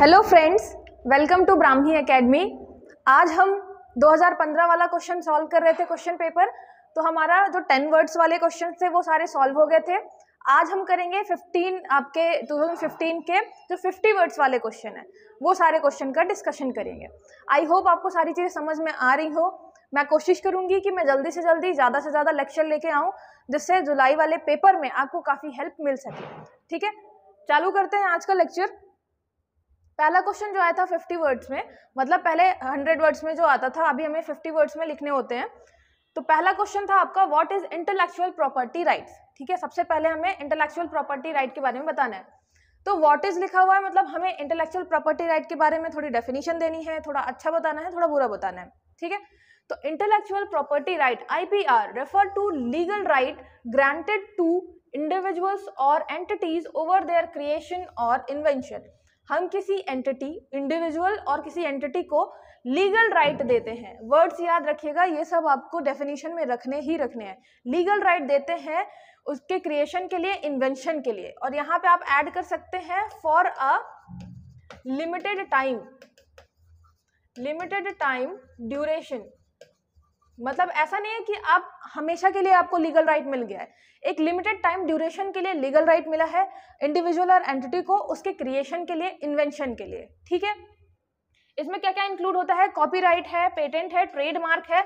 hello friends welcome to Brahmi academy आज हम 2015 वाला क्वेश्चन सॉल्व कर रहे थे क्वेश्चन पेपर तो हमारा जो 10 वर्ड्स वाले क्वेश्चन थे वो सारे सॉल्व हो गए थे आज हम करेंगे 15 आपके 2015 के जो 50 वर्ड्स वाले क्वेश्चन हैं वो सारे क्वेश्चन का डिस्कशन करेंगे आई होप आपको सारी चीज़ें समझ में आ रही हो मैं कोशिश करूंगी कि मैं जल्दी से जल्दी ज़्यादा से ज़्यादा लेक्चर लेके आऊँ जिससे जुलाई वाले पेपर में आपको काफ़ी हेल्प मिल सके ठीक है चालू करते हैं आज का लेक्चर पहला क्वेश्चन जो आया था फिफ्टी वर्ड्स में मतलब पहले हंड्रेड वर्ड्स में जो आता था अभी हमें फिफ्टी वर्ड्स में लिखने होते हैं तो पहला क्वेश्चन था आपका what is intellectual property rights ठीक है सबसे पहले हमें इंटेलेक्चुअल प्रॉपर्टी राइट के बारे में बताना है तो व्हाट इज लिखा हुआ है मतलब हमें इंटेलेक्चुअल प्रॉपर्टी राइट के बारे में थोड़ी डेफिनेशन देनी है थोड़ा अच्छा बताना है थोड़ा बुरा बताना है ठीक है तो intellectual property right IPR refer to legal right granted to individuals और एंटिटीज ओवर देयर क्रिएशन और इन्वेंशन हम किसी एंटिटी इंडिविजुअल और किसी एंटिटी को लीगल राइट right देते हैं वर्ड्स याद रखिएगा ये सब आपको डेफिनेशन में रखने ही रखने हैं लीगल राइट right देते हैं उसके क्रिएशन के लिए इन्वेंशन के लिए और यहाँ पे आप ऐड कर सकते हैं for a limited time limited time duration मतलब ऐसा नहीं है कि आप हमेशा के लिए आपको लीगल राइट right मिल गया है एक लिमिटेड टाइम ड्यूरेशन के लिए लीगल राइट right मिला है इंडिविजुअल और एंटिटी को उसके क्रिएशन के लिए इन्वेंशन के लिए ठीक है इसमें क्या क्या इंक्लूड होता है कॉपीराइट है पेटेंट है ट्रेडमार्क है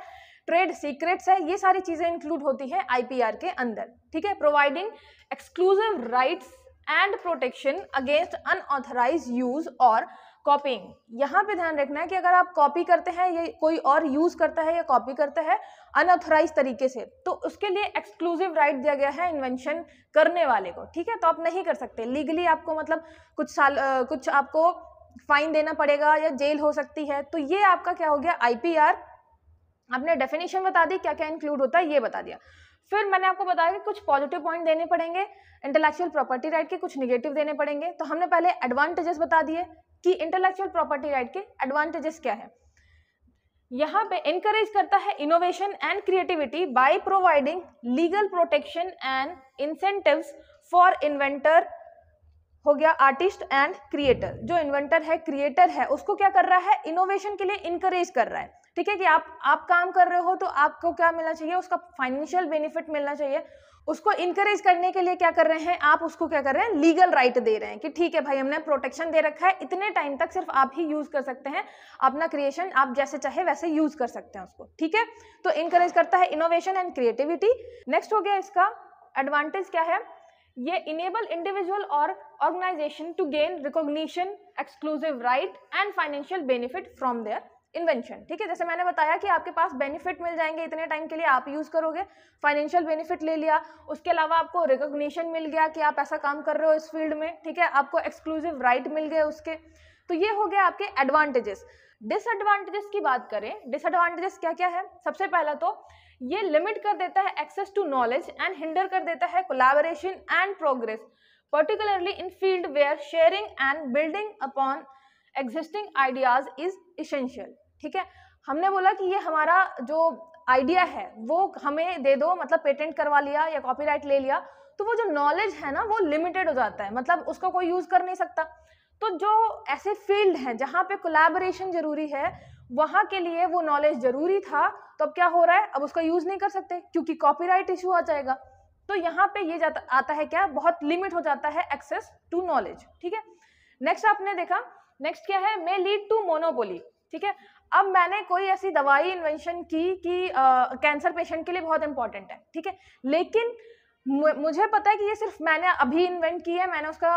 ट्रेड सीक्रेट्स है ये सारी चीज़ें इंक्लूड होती हैं आईपीआर के अंदर ठीक है providing exclusive rights and protection against unauthorize use और कॉपिंग यहाँ पे ध्यान रखना है कि अगर आप कॉपी करते हैं या कोई और यूज़ करता है या कॉपी करता है अनऑथोराइज तरीके से तो उसके लिए एक्सक्लूसिव राइट दिया गया है इन्वेंशन करने वाले को ठीक है तो आप नहीं कर सकते लीगली आपको मतलब कुछ साल आ, कुछ आपको फाइन देना पड़ेगा या जेल हो सकती है तो ये आपका क्या हो गया आई आपने डेफिनेशन बता दी क्या क्या इंक्लूड होता है ये बता दिया फिर मैंने आपको बताया कि कुछ पॉजिटिव पॉइंट देने पड़ेंगे इंटेलेक्चुअल प्रॉपर्टी राइट के कुछ निगेटिव देने पड़ेंगे तो हमने पहले एडवांटेजेस बता दिए कि इंटेलेक्चुअल प्रॉपर्टी राइट के एडवांटेजेस क्या है यहाँ पे इनकरेज करता है innovation and creativity by providing legal protection and incentives for inventor हो गया आर्टिस्ट एंड क्रिएटर जो इन्वेंटर है क्रिएटर है उसको क्या कर रहा है इनोवेशन के लिए इनकरेज कर रहा है ठीक है कि आप आप काम कर रहे हो तो आपको क्या मिलना चाहिए उसका फाइनेंशियल बेनिफिट मिलना चाहिए उसको इनकरेज करने के लिए क्या कर रहे हैं आप उसको क्या कर रहे हैं लीगल राइट right दे रहे हैं कि ठीक है भाई हमने प्रोटेक्शन दे रखा है इतने टाइम तक सिर्फ आप ही यूज कर सकते हैं अपना क्रिएशन आप जैसे चाहे वैसे यूज कर सकते हैं उसको ठीक है तो इनकरेज करता है इनोवेशन एंड क्रिएटिविटी नेक्स्ट हो गया इसका एडवांटेज क्या है ये इनेबल इंडिविजुअल और organization to gain recognition exclusive right and financial benefit from their invention ठीक है जैसे मैंने बताया कि आपके पास बेनिफिट मिल जाएंगे इतने टाइम के लिए आप यूज़ करोगे फाइनेंशियल बेनिफिट ले लिया उसके अलावा आपको रिकोगनीशन मिल गया कि आप ऐसा काम कर रहे हो इस फील्ड में ठीक है आपको एक्सक्लूसिव राइट मिल गए उसके तो ये हो गया आपके एडवांटेजेस डिसएडवांटेजेस की बात करें डिसएडवांटेजेस क्या क्या है सबसे पहला तो ये लिमिट कर देता है access to knowledge and hinder कर देता है collaboration and progress particularly in field where sharing and building upon existing ideas is essential ठीक है हमने बोला कि ये हमारा जो आइडिया है वो हमें दे दो मतलब पेटेंट करवा लिया या कॉपीराइट ले लिया तो वो जो नॉलेज है ना वो लिमिटेड हो जाता है मतलब उसको कोई यूज़ कर नहीं सकता तो जो ऐसे फील्ड हैं जहाँ पे कोलैबोरेशन ज़रूरी है वहाँ के लिए वो नॉलेज ज़रूरी था तो अब क्या हो रहा है अब उसका यूज़ नहीं कर सकते क्योंकि कॉपीराइट इशू आ जाएगा तो यहाँ पे ये जाता आता है क्या बहुत लिमिट हो जाता है एक्सेस टू नॉलेज ठीक है नेक्स्ट आपने देखा नेक्स्ट क्या है मे लीड टू मोनोपोली ठीक है अब मैंने कोई ऐसी दवाई इन्वेंशन की कि कैंसर पेशेंट के लिए बहुत इंपॉर्टेंट है ठीक है लेकिन मुझे पता है कि ये सिर्फ मैंने अभी इन्वेंट की है मैंने उसका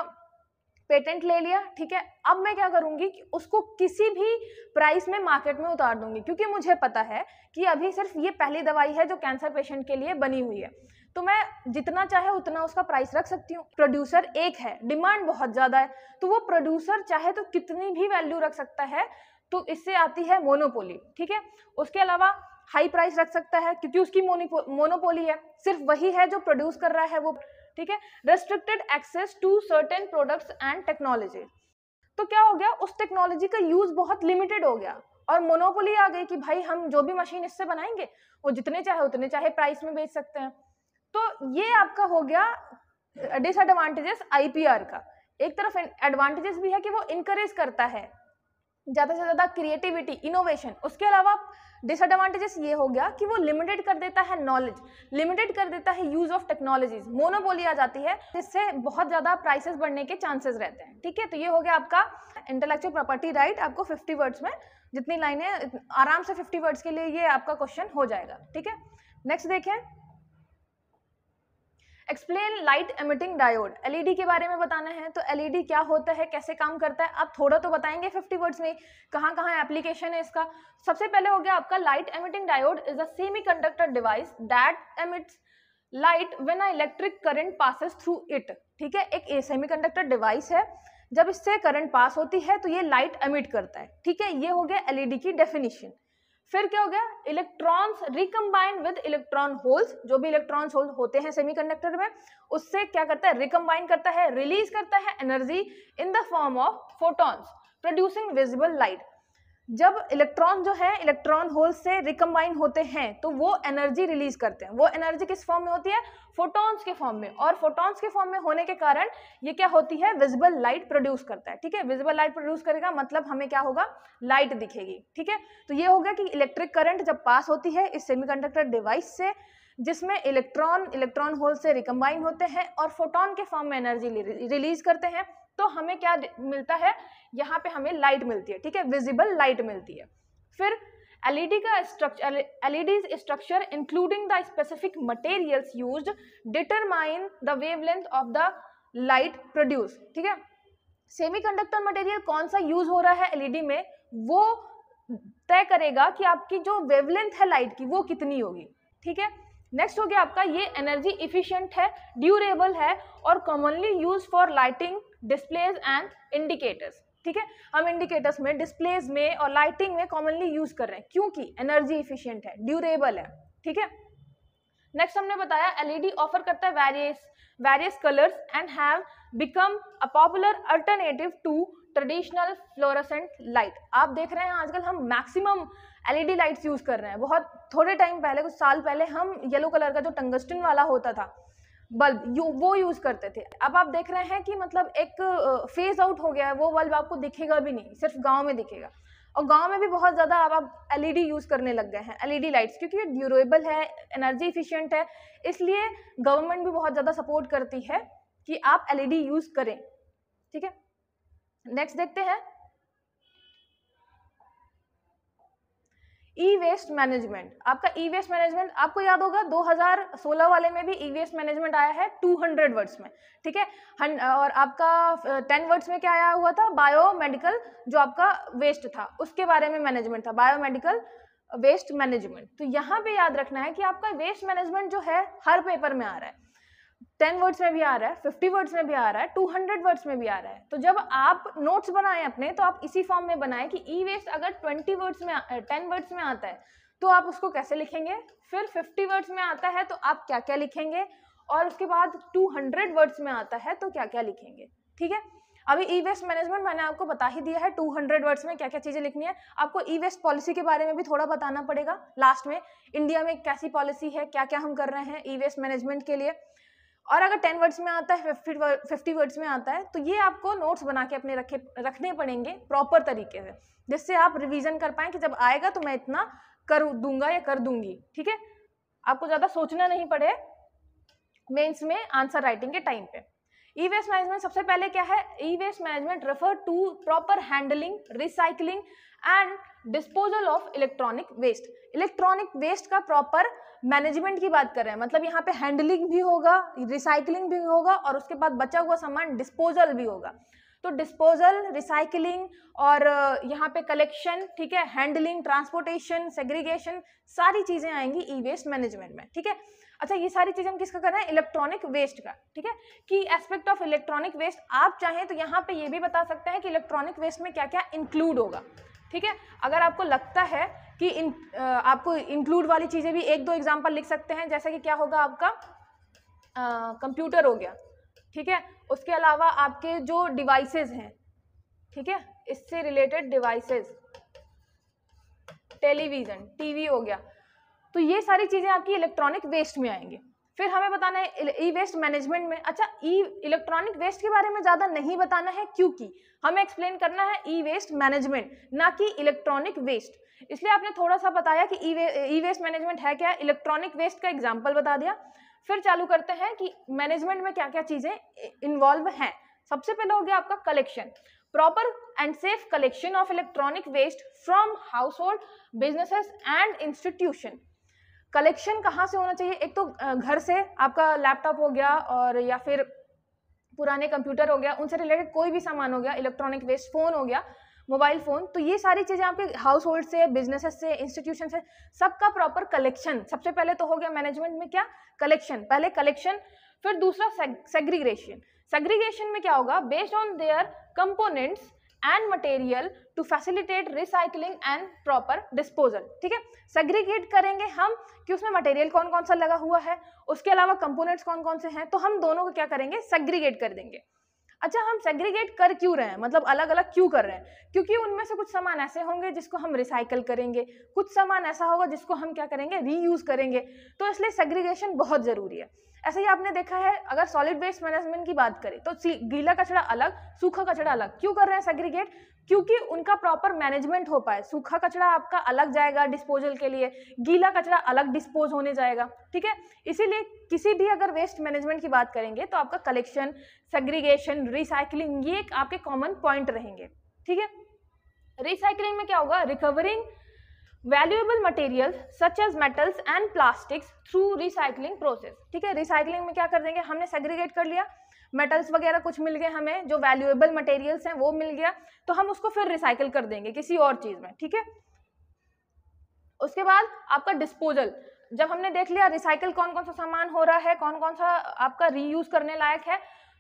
पेटेंट ले लिया ठीक है अब मैं क्या करूँगी कि उसको किसी भी प्राइस में मार्केट में उतार दूंगी क्योंकि मुझे पता है कि अभी सिर्फ ये पहली दवाई है जो कैंसर पेशेंट के लिए बनी हुई है तो मैं जितना चाहे उतना उसका प्राइस रख सकती हूँ प्रोड्यूसर एक है डिमांड बहुत ज़्यादा है तो वो प्रोड्यूसर चाहे तो कितनी भी वैल्यू रख सकता है तो इससे आती है मोनोपोली ठीक है उसके अलावा हाई प्राइस रख सकता है क्योंकि उसकी मोनोपोली है सिर्फ वही है जो प्रोड्यूस कर रहा है वो ठीक है restricted access to certain products and technology तो क्या हो गया उस टेक्नोलॉजी का यूज बहुत लिमिटेड हो गया और मोनोपोली आ गई कि भाई हम जो भी मशीन इससे बनाएंगे वो जितने चाहे उतने चाहे प्राइस में बेच सकते हैं तो ये आपका हो गया डिसएडवांटेजेस आईपीआर का एक तरफ एडवांटेजेस भी है कि वो इनकरेज करता है ज़्यादा से ज़्यादा क्रिएटिविटी इनोवेशन उसके अलावा डिसएडवांटेजेस ये हो गया कि वो लिमिटेड कर देता है नॉलेज लिमिटेड कर देता है यूज़ ऑफ टेक्नोलॉजीज मोनोपोली आ जाती है जिससे बहुत ज़्यादा प्राइसेस बढ़ने के चांसेस रहते हैं ठीक है तो ये हो गया आपका इंटेलेक्चुअल प्रॉपर्टी राइट आपको फिफ्टी वर्ड्स में जितनी लाइनें आराम से फिफ्टी वर्ड्स के लिए ये आपका क्वेश्चन हो जाएगा ठीक है नेक्स्ट देखें explain light emitting diode LED के बारे में बताना है तो एलईडी e क्या होता है कैसे काम करता है आप थोड़ा तो बताएंगे 50 वर्ड्स में कहाँ कहाँ एप्लीकेशन है इसका सबसे पहले हो गया आपका light emitting diode is a semiconductor device that emits light when a electric current passes through it ठीक है एक सेमी कंडक्टर डिवाइस है जब इससे करंट पास होती है तो ये लाइट एमिट करता है ठीक है ये हो गया एलईडी e की डेफिनेशन फिर क्या हो गया electrons recombine with electron holes जो भी इलेक्ट्रॉन होल होते हैं सेमीकंडक्टर में उससे क्या करता है रिकम्बाइन करता है रिलीज करता है energy in the form of photons producing visible light जब इलेक्ट्रॉन जो है इलेक्ट्रॉन होल से रिकम्बाइन होते हैं तो वो एनर्जी रिलीज करते हैं वो एनर्जी किस फॉर्म में होती है फोटॉन्स के फॉर्म में और फोटॉन्स के फॉर्म में होने के कारण ये क्या होती है विजिबल लाइट प्रोड्यूस करता है ठीक है विजिबल लाइट प्रोड्यूस करेगा मतलब हमें क्या होगा लाइट दिखेगी ठीक है तो ये हो गया कि इलेक्ट्रिक करंट जब पास होती है इस सेमी डिवाइस से जिसमें इलेक्ट्रॉन इलेक्ट्रॉन होल से रिकम्बाइन होते हैं और फोटोन के फॉर्म में एनर्जी रिलीज करते हैं तो हमें क्या मिलता है यहाँ पे हमें लाइट मिलती है ठीक है विजिबल लाइट मिलती है फिर एलईडी e का structure LED structure including the specific materials used determine the wavelength of the light produce ठीक है सेमीकंडक्टर मटेरियल कौन सा यूज हो रहा है एलईडी e में वो तय करेगा कि आपकी जो वेवलेंथ है लाइट की वो कितनी होगी ठीक है नेक्स्ट हो गया आपका ये एनर्जी इफिशियंट है ड्यूरेबल है और commonly use for lighting displays and indicators ठीक है हम इंडिकेटर्स में डिस्प्लेज में और लाइटिंग में कॉमनली यूज कर रहे हैं क्योंकि एनर्जी इफिशियंट है ड्यूरेबल है ठीक है नेक्स्ट हमने बताया एलईडी ऑफर करता है various various colours and have become a popular alternative to traditional fluorescent light आप देख रहे हैं आजकल हम मैक्सिमम एलईडी लाइट्स यूज़ कर रहे हैं बहुत थोड़े टाइम पहले कुछ साल पहले हम येलो कलर का जो टंगस्टिन वाला होता था बल्ब यू वो यूज़ करते थे अब आप देख रहे हैं कि मतलब एक फेज आउट हो गया है वो बल्ब आपको दिखेगा भी नहीं सिर्फ गांव में दिखेगा और गांव में भी बहुत ज़्यादा अब आप एलईडी यूज़ करने लग गए हैं एलईडी लाइट्स क्योंकि ये ड्यूरेबल है एनर्जी इफिशियंट है इसलिए गवर्नमेंट भी बहुत ज़्यादा सपोर्ट करती है कि आप एलईडी यूज़ करें ठीक है नेक्स्ट देखते हैं ई वेस्ट मैनेजमेंट आपका ई वेस्ट मैनेजमेंट आपको याद होगा 2016 वाले में भी ई वेस्ट मैनेजमेंट आया है 200 वर्ड्स में ठीक है और आपका 10 वर्ड्स में क्या आया हुआ था बायोमेडिकल जो आपका वेस्ट था उसके बारे में मैनेजमेंट था बायोमेडिकल वेस्ट मैनेजमेंट तो यहाँ पे याद रखना है कि आपका वेस्ट मैनेजमेंट जो है हर पेपर में आ रहा है टेन वर्ड्स में भी आ रहा है फिफ्टी वर्ड्स में भी आ रहा है टू हंड्रेड वर्ड्स में भी आ रहा है तो जब आप नोट्स बनाएं अपने तो आप इसी फॉर्म में बनाएं कि ई e वेस्ट अगर ट्वेंटी वर्ड्स में टेन वर्ड्स में आता है तो आप उसको कैसे लिखेंगे फिर फिफ्टी वर्ड्स में आता है तो आप क्या क्या लिखेंगे और उसके बाद टू हंड्रेड वर्ड्स में आता है तो क्या क्या लिखेंगे ठीक है अभी ई वेस्ट मैनेजमेंट मैंने आपको बता ही दिया है टू हंड्रेड वर्ड्स में क्या क्या चीज़ें लिखनी है आपको ई वेस्ट पॉलिसी के बारे में भी थोड़ा बताना पड़ेगा लास्ट में इंडिया में कैसी पॉलिसी है क्या क्या हम कर रहे हैं ई वेस्ट मैनेजमेंट के लिए और अगर टेन वर्ड्स में आता है फिफ्टी वर्ड्स में आता है तो ये आपको नोट्स बना के अपने रखे रखने पड़ेंगे प्रॉपर तरीके से जिससे आप रिवीजन कर पाएँ कि जब आएगा तो मैं इतना कर दूंगा या कर दूंगी ठीक है आपको ज़्यादा सोचना नहीं पड़े मेंस में आंसर राइटिंग के टाइम पे ई वेस्ट मैनेजमेंट सबसे पहले क्या है E waste management refer to proper handling recycling and disposal of electronic waste electronic waste का प्रॉपर मैनेजमेंट की बात कर रहे हैं मतलब यहाँ पे हैंडलिंग भी होगा रिसाइकलिंग भी होगा और उसके बाद बचा हुआ सामान डिस्पोजल भी होगा तो डिस्पोजल रिसाइकलिंग और यहाँ पे कलेक्शन ठीक है हैंडलिंग ट्रांसपोर्टेशन सेग्रीगेशन सारी चीज़ें आएंगी ई वेस्ट मैनेजमेंट में ठीक है अच्छा ये सारी चीज़ें हम किसका कर रहे हैं इलेक्ट्रॉनिक वेस्ट का ठीक है कि एस्पेक्ट ऑफ इलेक्ट्रॉनिक वेस्ट आप चाहें तो यहाँ पे ये भी बता सकते हैं कि इलेक्ट्रॉनिक वेस्ट में क्या क्या इंक्लूड होगा ठीक है अगर आपको लगता है कि इन आपको इंक्लूड वाली चीज़ें भी एक दो एग्जाम्पल लिख सकते हैं जैसे कि क्या होगा आपका कंप्यूटर हो गया ठीक है उसके अलावा आपके जो डिवाइसेस हैं ठीक है इससे रिलेटेड डिवाइसेस टेलीविज़न टीवी हो गया तो ये सारी चीज़ें आपकी इलेक्ट्रॉनिक वेस्ट में आएंगी फिर हमें बताना है ई वेस्ट मैनेजमेंट में अच्छा ई इलेक्ट्रॉनिक वेस्ट के बारे में ज़्यादा नहीं बताना है क्योंकि हमें एक्सप्लेन करना है ई वेस्ट मैनेजमेंट ना कि इलेक्ट्रॉनिक वेस्ट इसलिए आपने थोड़ा सा बताया कि ई वेस्ट मैनेजमेंट है क्या इलेक्ट्रॉनिक वेस्ट का एग्जाम्पल बता दिया फिर चालू करते हैं कि मैनेजमेंट में क्या क्या चीज़ें इन्वॉल्व हैं सबसे पहले हो गया आपका collection proper and safe collection of electronic waste from household businesses and institution collection कहाँ से होना चाहिए एक तो घर से आपका लैपटॉप हो गया और या फिर पुराने कंप्यूटर हो गया उनसे रिलेटेड कोई भी सामान हो गया इलेक्ट्रॉनिक वेस्ट फ़ोन हो गया मोबाइल फ़ोन तो ये सारी चीज़ें आपके हाउस होल्ड से बिजनेसेस से इंस्टीट्यूशन से सबका प्रॉपर कलेक्शन सबसे पहले तो हो गया मैनेजमेंट में क्या कलेक्शन पहले कलेक्शन फिर दूसरा सेग्रीगेशन सेग्रीगेशन में क्या होगा based on their components and material to facilitate recycling and proper disposal ठीक है सेग्रीगेट करेंगे हम कि उसमें मटेरियल कौन कौन सा लगा हुआ है उसके अलावा कंपोनेंट्स कौन कौन से हैं तो हम दोनों को क्या करेंगे सेग्रीगेट कर देंगे अच्छा हम सेग्रीगेट कर क्यों रहे हैं मतलब अलग अलग क्यों कर रहे हैं क्योंकि उनमें से कुछ सामान ऐसे होंगे जिसको हम रिसाइकल करेंगे कुछ सामान ऐसा होगा जिसको हम क्या करेंगे रीयूज करेंगे तो इसलिए सेग्रीगेशन बहुत ज़रूरी है ऐसे ही आपने देखा है अगर सॉलिड वेस्ट मैनेजमेंट की बात करें तो गीला कचरा अलग सूखा कचरा अलग क्यों कर रहे हैं सेग्रीगेट क्योंकि उनका प्रॉपर मैनेजमेंट हो पाए सूखा कचरा आपका अलग जाएगा डिस्पोजल के लिए गीला कचरा अलग डिस्पोज होने जाएगा ठीक है इसीलिए किसी भी अगर वेस्ट मैनेजमेंट की बात करेंगे तो आपका कलेक्शन सेग्रीगेशन रिसाइकलिंग ये आपके कॉमन पॉइंट रहेंगे ठीक है रिसाइकलिंग में क्या होगा recovering valuable material such as metals and plastics through recycling process ठीक है रिसाइकलिंग में क्या कर देंगे हमने सेग्रीगेट कर लिया मेटल्स वगैरह कुछ मिल गए हमें जो वैल्यूएबल मटेरियल्स हैं वो मिल गया तो हम उसको फिर रिसाइकिल कर देंगे किसी और चीज़ में ठीक है उसके बाद आपका डिस्पोजल जब हमने देख लिया रिसाइकल कौन कौन सा सामान हो रहा है कौन कौन सा आपका रीयूज़ करने लायक है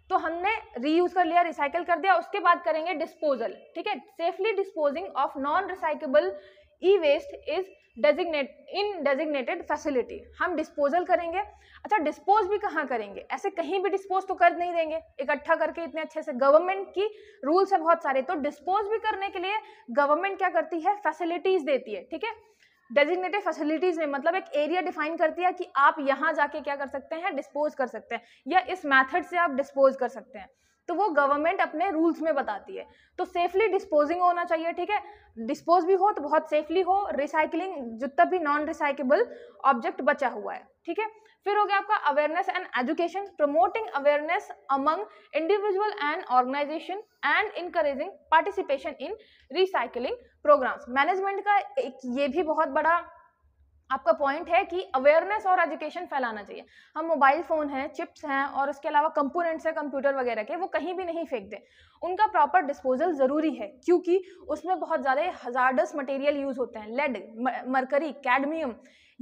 तो हमने रीयूज कर लिया रिसाइकल कर दिया उसके बाद करेंगे डिस्पोजल ठीक है safely disposing of non recyclable E waste is designate in designated facility हम डिस्पोजल करेंगे अच्छा डिस्पोज भी कहाँ करेंगे ऐसे कहीं भी डिस्पोज तो कर नहीं देंगे इकट्ठा करके इतने अच्छे से गवर्नमेंट की रूल्स है बहुत सारे तो डिस्पोज भी करने के लिए गवर्नमेंट क्या करती है फैसिलिटीज देती है ठीक है डेजिग्नेटेड फैसिलिटीज में मतलब एक एरिया डिफाइन करती है कि आप यहाँ जाके क्या कर सकते हैं डिस्पोज कर सकते हैं या इस मैथड से आप डिस्पोज कर सकते हैं तो वो गवर्नमेंट अपने रूल्स में बताती है तो सेफली डिस्पोजिंग होना चाहिए ठीक है डिस्पोज भी हो तो बहुत सेफली हो रिसाइकलिंग जितना भी नॉन रिसाइकेबल ऑब्जेक्ट बचा हुआ है ठीक है फिर हो गया आपका awareness and education promoting awareness among individual and organization and encouraging participation in recycling programs management का एक ये भी बहुत बड़ा आपका पॉइंट है कि अवेयरनेस और एजुकेशन फैलाना चाहिए हम मोबाइल फ़ोन हैं चिप्स हैं और उसके अलावा कंपोनेंट्स हैं कंप्यूटर वगैरह के वो कहीं भी नहीं फेंक दें उनका प्रॉपर डिस्पोजल ज़रूरी है क्योंकि उसमें बहुत ज़्यादा हजारडस मटेरियल यूज़ होते हैं लेड मरकरी कैडमियम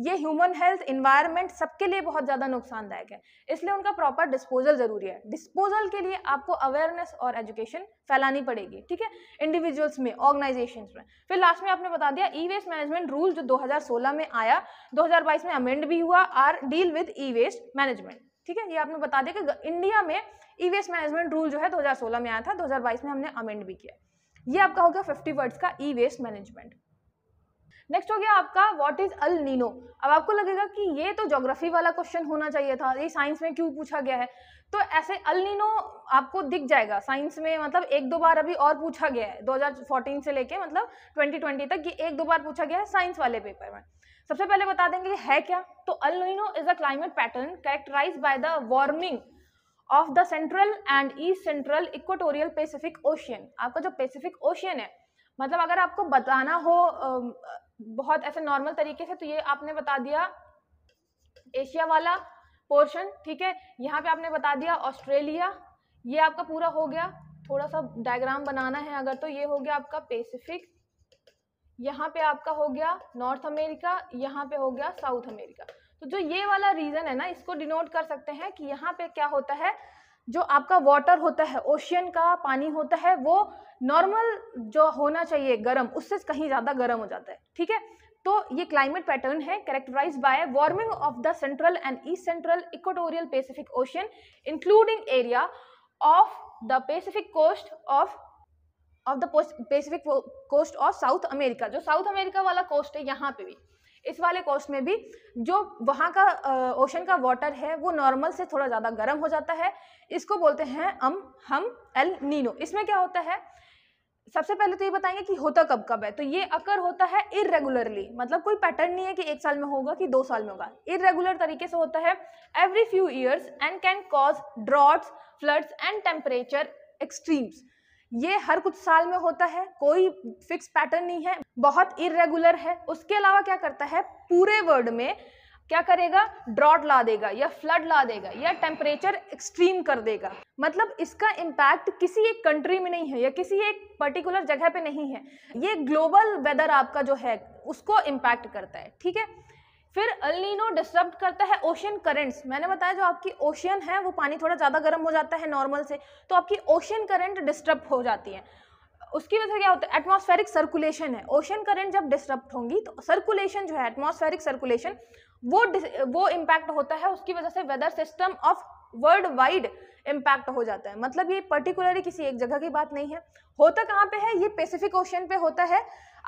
ये ह्यूमन हेल्थ इन्वायरमेंट सबके लिए बहुत ज़्यादा नुकसानदायक है इसलिए उनका प्रॉपर डिस्पोजल ज़रूरी है डिस्पोजल के लिए आपको अवेयरनेस और एजुकेशन फैलानी पड़ेगी ठीक है इंडिविजुअल्स में ऑर्गेनाइजेशन में फिर लास्ट में आपने बता दिया ई वेस्ट मैनेजमेंट रूल जो दो में आया दो में अमेंड भी हुआ are deal with E waste management ठीक है ये आपने बता दिया कि इंडिया में ई वेस्ट मैनेजमेंट रूल जो है 2016 में आया था 2022 में हमने अमेंड भी किया ये आपका हो गया 50 वर्ड्स का ई वेस्ट मैनेजमेंट नेक्स्ट हो गया आपका व्हाट इज अल नीनो अब आपको लगेगा कि ये तो जोग्राफी वाला क्वेश्चन होना चाहिए था ये साइंस में क्यों पूछा गया है तो ऐसे अल नीनो आपको दिख जाएगा साइंस में मतलब एक दो बार अभी और पूछा गया है 2014 से लेके मतलब 2020 तक ये एक दो बार पूछा गया है साइंस वाले पेपर में सबसे पहले बता देंगे कि है क्या तो El Nino is a climate pattern characterize by the warming of the central and east central equatorial Pacific Ocean आपका जो पेसिफिक ओशियन है मतलब अगर आपको बताना हो बहुत ऐसे नॉर्मल तरीके से तो ये आपने बता दिया एशिया वाला पोर्शन ठीक है यहाँ पे आपने बता दिया ऑस्ट्रेलिया ये आपका पूरा हो गया थोड़ा सा डायग्राम बनाना है अगर तो ये हो गया आपका पेसिफिक यहाँ पे आपका हो गया नॉर्थ अमेरिका यहाँ पे हो गया साउथ अमेरिका तो जो ये वाला रीजन है ना इसको डिनोट कर सकते हैं कि यहाँ पे क्या होता है जो आपका वाटर होता है ओशियन का पानी होता है वो नॉर्मल जो होना चाहिए गर्म उससे कहीं ज़्यादा गर्म हो जाता है ठीक है तो ये क्लाइमेट पैटर्न है characterize by warming of the central and east central equatorial Pacific Ocean including area of the Pacific coast of of the Pacific coast of South America जो साउथ अमेरिका वाला कोस्ट है यहाँ पे भी इस वाले coast में भी जो वहाँ का ओशन का वाटर है वो नॉर्मल से थोड़ा ज़्यादा गर्म हो जाता है इसको बोलते हैं हम हम एल नीनो इसमें क्या होता है सबसे पहले तो ये बताएंगे कि होता कब कब है तो ये अकर होता है इरेगुलरली मतलब कोई पैटर्न नहीं है कि एक साल में होगा कि दो साल में होगा इरेगुलर तरीके से होता है every few years and can cause droughts floods and temperature extremes ये हर कुछ साल में होता है कोई फिक्स पैटर्न नहीं है बहुत इरेगुलर है उसके अलावा क्या करता है पूरे वर्ड में क्या करेगा ड्रॉट ला देगा या फ्लड ला देगा या टेम्परेचर एक्सट्रीम कर देगा मतलब इसका इम्पैक्ट किसी एक कंट्री में नहीं है या किसी एक पर्टिकुलर जगह पे नहीं है ये ग्लोबल वेदर आपका जो है उसको इम्पैक्ट करता है ठीक है फिर अलिनो डिस्टर्ब करता है ओशियन करेंट्स मैंने बताया जो आपकी ओशियन है वो पानी थोड़ा ज़्यादा गर्म हो जाता है नॉर्मल से तो आपकी ओशियन करेंट डिस्टर्ब हो जाती है उसकी वजह से क्या होता है एटमॉस्फेरिक सर्कुलेशन है ओशन करंट जब डिस्टर्ब होंगी तो सर्कुलेशन जो है एटमॉस्फेरिक सर्कुलेशन वो वो इम्पैक्ट होता है उसकी वजह से weather system of worldwide impact हो जाता है मतलब ये पर्टिकुलरली किसी एक जगह की बात नहीं है होता कहाँ पे है ये पेसिफिक ओशन पे होता है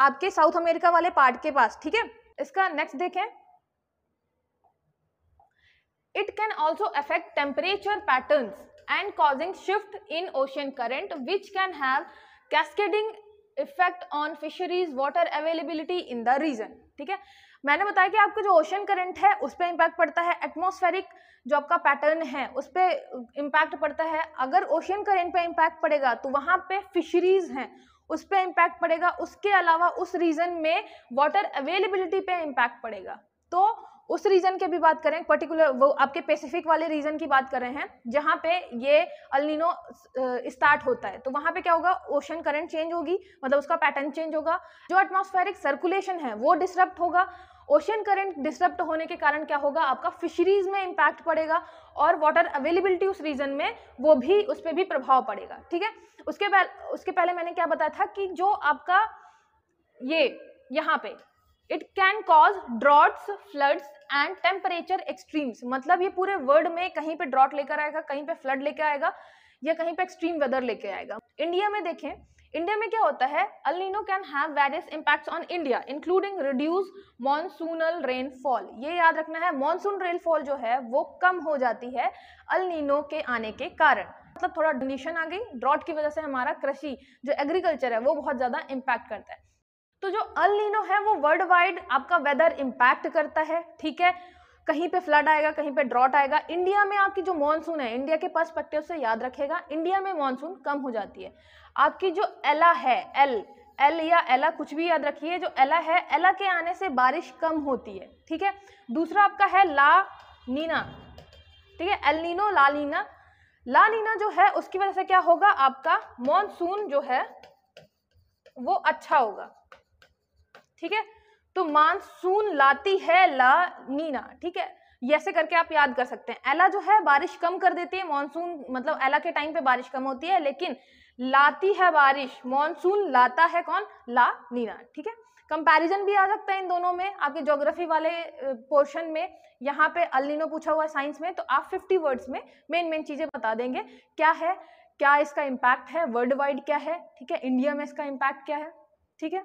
आपके साउथ अमेरिका वाले पार्ट के पास ठीक है इसका नेक्स्ट देखें it can also affect temperature pattern and causing shift in ocean current which can have cascading effect on fisheries water availability in the region ठीक है मैंने बताया कि आपका जो ओशन करंट है उस पर इम्पैक्ट पड़ता है एटमोस्फेरिक जो आपका पैटर्न है उस पर इम्पैक्ट पड़ता है अगर ओशन करंट पे इम्पैक्ट पड़ेगा तो वहाँ पे फिशरीज हैं उस पर इम्पैक्ट पड़ेगा उसके अलावा उस रीजन में वाटर अवेलेबिलिटी पे इम्पैक्ट पड़ेगा तो उस रीजन के भी बात करें पर्टिकुलर वो आपके पेसिफिक वाले रीजन की बात कर रहे हैं जहाँ पे ये अलिनो स्टार्ट होता है तो वहाँ पे क्या होगा ओशन करंट चेंज होगी मतलब उसका पैटर्न चेंज होगा जो एटमॉस्फेरिक सर्कुलेशन है वो डिस्टर्ब होगा ओशन करंट डिस्टर्ब होने के कारण क्या होगा आपका फिशरीज में इम्पैक्ट पड़ेगा और वाटर अवेलेबिलिटी उस रीजन में वो भी उस पर भी प्रभाव पड़ेगा ठीक है उसके पहले उसके पहले मैंने क्या बताया था कि जो आपका ये यहाँ पे it can cause droughts floods and temperature extremes मतलब ये पूरे वर्ल्ड में कहीं पे ड्रॉट लेकर आएगा कहीं पे फ्लड लेकर आएगा या कहीं पे एक्सट्रीम वेदर लेके आएगा इंडिया में देखें इंडिया में क्या होता है El Nino can have various impacts on India including reduce monsoonal rainfall ये याद रखना है मॉनसून रेनफॉल जो है वो कम हो जाती है अलिनो के आने के कारण मतलब थोड़ा डोनेशन आ गई ड्रॉट की वजह से हमारा कृषि जो एग्रीकल्चर है वो बहुत ज़्यादा इम्पैक्ट करता है तो जो अल नीनो है वो वर्ल्ड वाइड आपका वेदर इम्पैक्ट करता है ठीक है कहीं पे फ्लड आएगा कहीं पे ड्रॉट आएगा इंडिया में आपकी जो मॉनसून है इंडिया के पर्सपेक्टिव से याद रखेगा इंडिया में मॉनसून कम हो जाती है आपकी जो एला है एल एल या एला कुछ भी याद रखिए जो एला है एला के आने से बारिश कम होती है ठीक है दूसरा आपका है ला नीना ठीक है El Nino La Nina La Nina जो है उसकी वजह से क्या होगा आपका मॉनसून जो है वो अच्छा होगा ठीक है तो मानसून लाती है ला नीना ठीक है ऐसे करके आप याद कर सकते हैं एला जो है बारिश कम कर देती है मानसून मतलब एला के टाइम पे बारिश कम होती है लेकिन लाती है बारिश मानसून लाता है कौन ला नीना ठीक है कंपैरिजन भी आ सकता है इन दोनों में आपके ज्योग्राफी वाले पोर्शन में यहाँ पे अलिनो पूछा हुआ है साइंस में तो आप 50 वर्ड्स में मेन मेन चीज़ें बता देंगे क्या है क्या इसका इम्पैक्ट है वर्ल्ड वाइड क्या है ठीक है इंडिया में इसका इम्पैक्ट क्या है ठीक है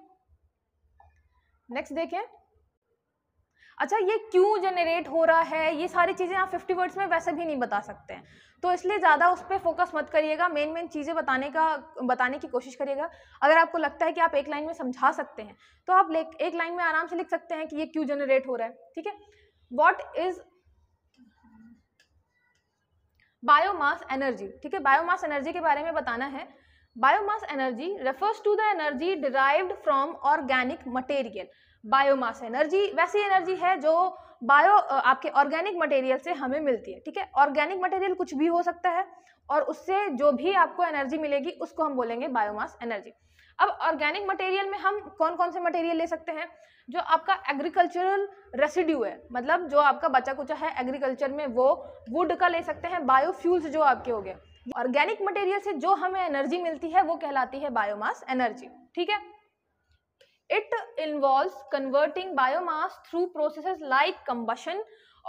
नेक्स्ट देखें अच्छा ये क्यों जनरेट हो रहा है ये सारी चीज़ें आप 50 वर्ड्स में वैसे भी नहीं बता सकते हैं तो इसलिए ज़्यादा उस पर फोकस मत करिएगा मेन मेन चीज़ें बताने का बताने की कोशिश करिएगा अगर आपको लगता है कि आप एक लाइन में समझा सकते हैं तो आप एक लाइन में आराम से लिख सकते हैं कि ये क्यों जनरेट हो रहा है ठीक है वॉट इज़ बायोमास एनर्जी ठीक है बायोमास एनर्जी के बारे में बताना है biomass energy refers to the energy derived from organic material biomass energy वैसी एनर्जी है जो बायो आपके ऑर्गेनिक मटेरियल से हमें मिलती है ठीक है ऑर्गेनिक मटेरियल कुछ भी हो सकता है और उससे जो भी आपको एनर्जी मिलेगी उसको हम बोलेंगे बायोमास एनर्जी अब ऑर्गेनिक मटेरियल में हम कौन कौन से मटेरियल ले सकते हैं जो आपका एग्रीकल्चरल रेसिड्यू है मतलब जो आपका बचा कुचा है एग्रीकल्चर में वो वुड का ले सकते हैं बायोफ्यूल्स जो आपके हो गए ऑर्गेनिक मटेरियल से जो हमें एनर्जी मिलती है वो कहलाती है बायोमास एनर्जी ठीक है it involve converting biomass through processes like combustion